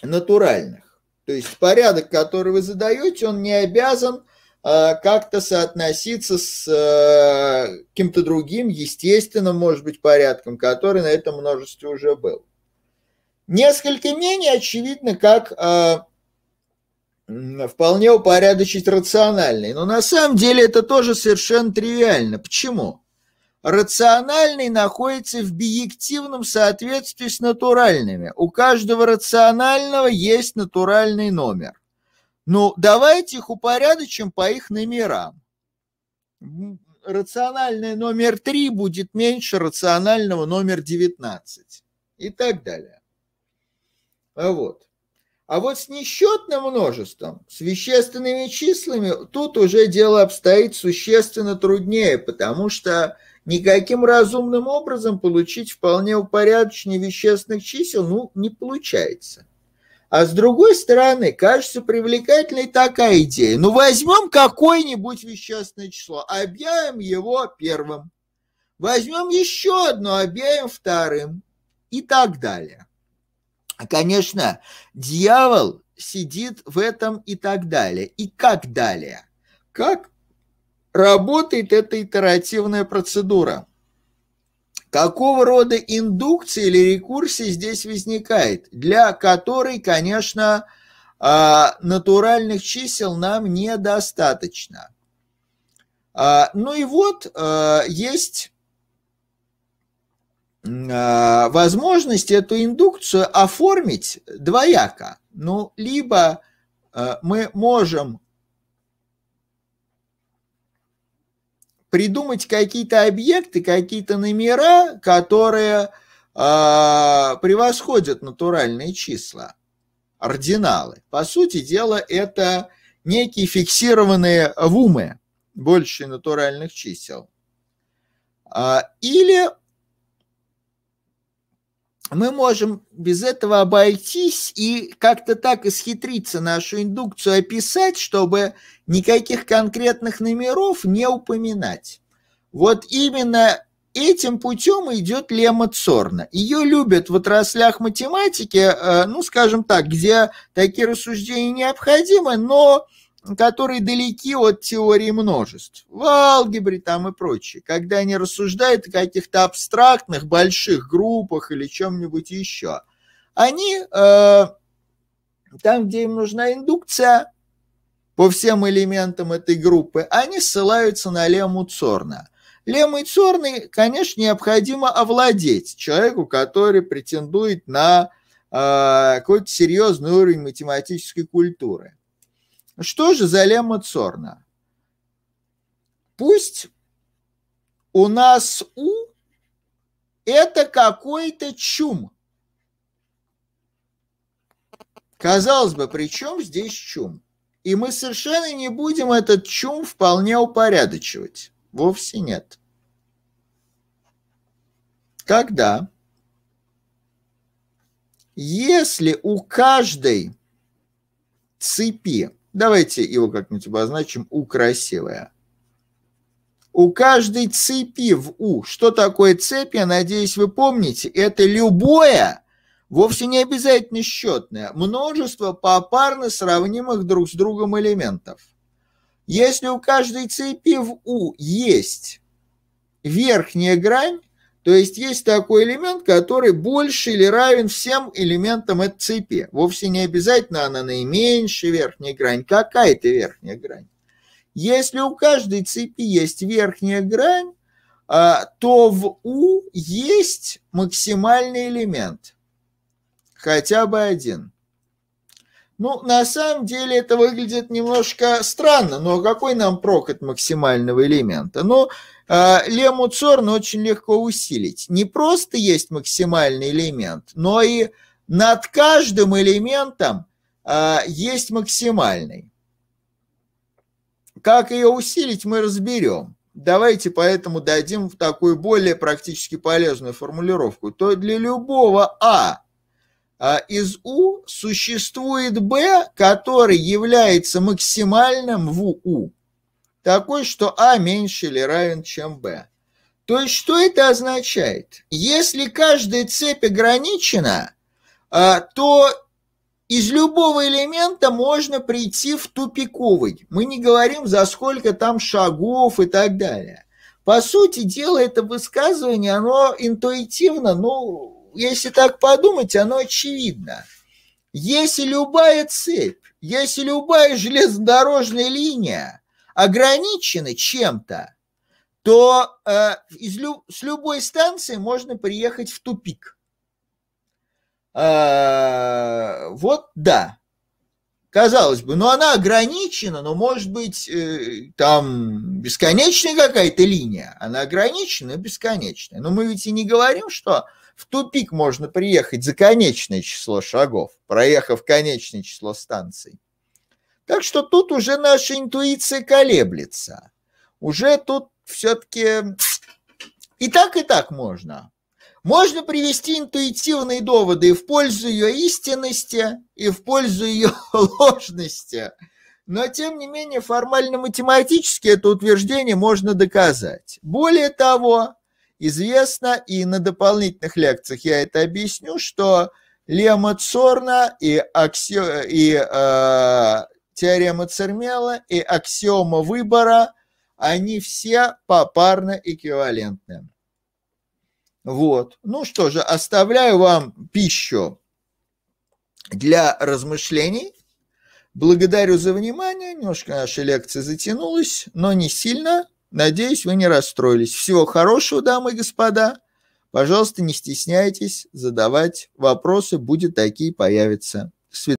натуральных. То есть порядок, который вы задаете, он не обязан – Э, как-то соотноситься с э, каким-то другим естественным, может быть, порядком, который на этом множестве уже был. Несколько менее очевидно, как э, вполне упорядочить рациональный. Но на самом деле это тоже совершенно тривиально. Почему? Рациональный находится в биективном соответствии с натуральными. У каждого рационального есть натуральный номер. Ну, давайте их упорядочим по их номерам. Рациональный номер 3 будет меньше рационального номер 19 и так далее. А Вот. А вот с несчетным множеством, с вещественными числами, тут уже дело обстоит существенно труднее, потому что никаким разумным образом получить вполне упорядочение вещественных чисел ну, не получается. А с другой стороны, кажется привлекательной такая идея. Ну, возьмем какое-нибудь вещественное число, объявим его первым. Возьмем еще одно, объявим вторым и так далее. А, конечно, дьявол сидит в этом и так далее. И как далее? Как работает эта итеративная процедура – Какого рода индукция или рекурсия здесь возникает, для которой, конечно, а, натуральных чисел нам недостаточно. А, ну и вот а, есть возможность эту индукцию оформить двояко. Ну, либо мы можем придумать какие-то объекты, какие-то номера, которые э, превосходят натуральные числа, ординалы. По сути дела, это некие фиксированные вумы, больше натуральных чисел. А, или мы можем без этого обойтись и как-то так исхитриться нашу индукцию описать, чтобы никаких конкретных номеров не упоминать. Вот именно этим путем идет Лема Цорна. Ее любят в отраслях математики, э, ну, скажем так, где такие рассуждения необходимы, но которые далеки от теории множеств, в алгебре там и прочее, когда они рассуждают о каких-то абстрактных больших группах или чем-нибудь еще. Они э, там, где им нужна индукция по всем элементам этой группы, они ссылаются на лему Цорна. Лемой Цорной, конечно, необходимо овладеть человеку, который претендует на э, какой-то серьезный уровень математической культуры – что же за лемма Цорна? Пусть у нас У это какой-то чум. Казалось бы, при чем здесь чум? И мы совершенно не будем этот чум вполне упорядочивать. Вовсе нет. Когда? Если у каждой цепи Давайте его как-нибудь обозначим «у» красивое. У каждой цепи в «у». Что такое цепь, я надеюсь, вы помните. Это любое, вовсе не обязательно счетное, множество попарно сравнимых друг с другом элементов. Если у каждой цепи в «у» есть верхняя грань, то есть есть такой элемент, который больше или равен всем элементам этой цепи. Вовсе не обязательно она наименьшая верхняя грань, какая это верхняя грань. Если у каждой цепи есть верхняя грань, а, то в U есть максимальный элемент, хотя бы один. Ну, на самом деле это выглядит немножко странно, но какой нам прок от максимального элемента? Ну, э, лему Цорна очень легко усилить. Не просто есть максимальный элемент, но и над каждым элементом а, есть максимальный. Как ее усилить, мы разберем. Давайте поэтому дадим такую более практически полезную формулировку. То для любого А – а из У существует Б, который является максимальным в У, такой, что А меньше или равен, чем Б. То есть что это означает? Если каждая цепь ограничена, а, то из любого элемента можно прийти в тупиковый. Мы не говорим, за сколько там шагов и так далее. По сути дела, это высказывание, оно интуитивно, ну, если так подумать, оно очевидно. Если любая цепь, если любая железнодорожная линия ограничена чем-то, то э, из лю- с любой станции можно приехать в тупик. Э, вот да. Казалось бы, но ну, она ограничена, но может быть э, там бесконечная какая-то линия. Она ограничена, бесконечная. Но мы ведь и не говорим, что в тупик можно приехать за конечное число шагов, проехав конечное число станций. Так что тут уже наша интуиция колеблется. Уже тут все-таки и так, и так можно. Можно привести интуитивные доводы и в пользу ее истинности, и в пользу ее ложности. Но, тем не менее, формально-математически это утверждение можно доказать. Более того, известно, и на дополнительных лекциях я это объясню, что лемма Цорна и, акси... и э, теорема Цермела и аксиома выбора, они все попарно эквивалентны. Вот. Ну что же, оставляю вам пищу для размышлений. Благодарю за внимание. Немножко наша лекция затянулась, но не сильно. Надеюсь, вы не расстроились. Всего хорошего, дамы и господа. Пожалуйста, не стесняйтесь задавать вопросы, будет такие появятся.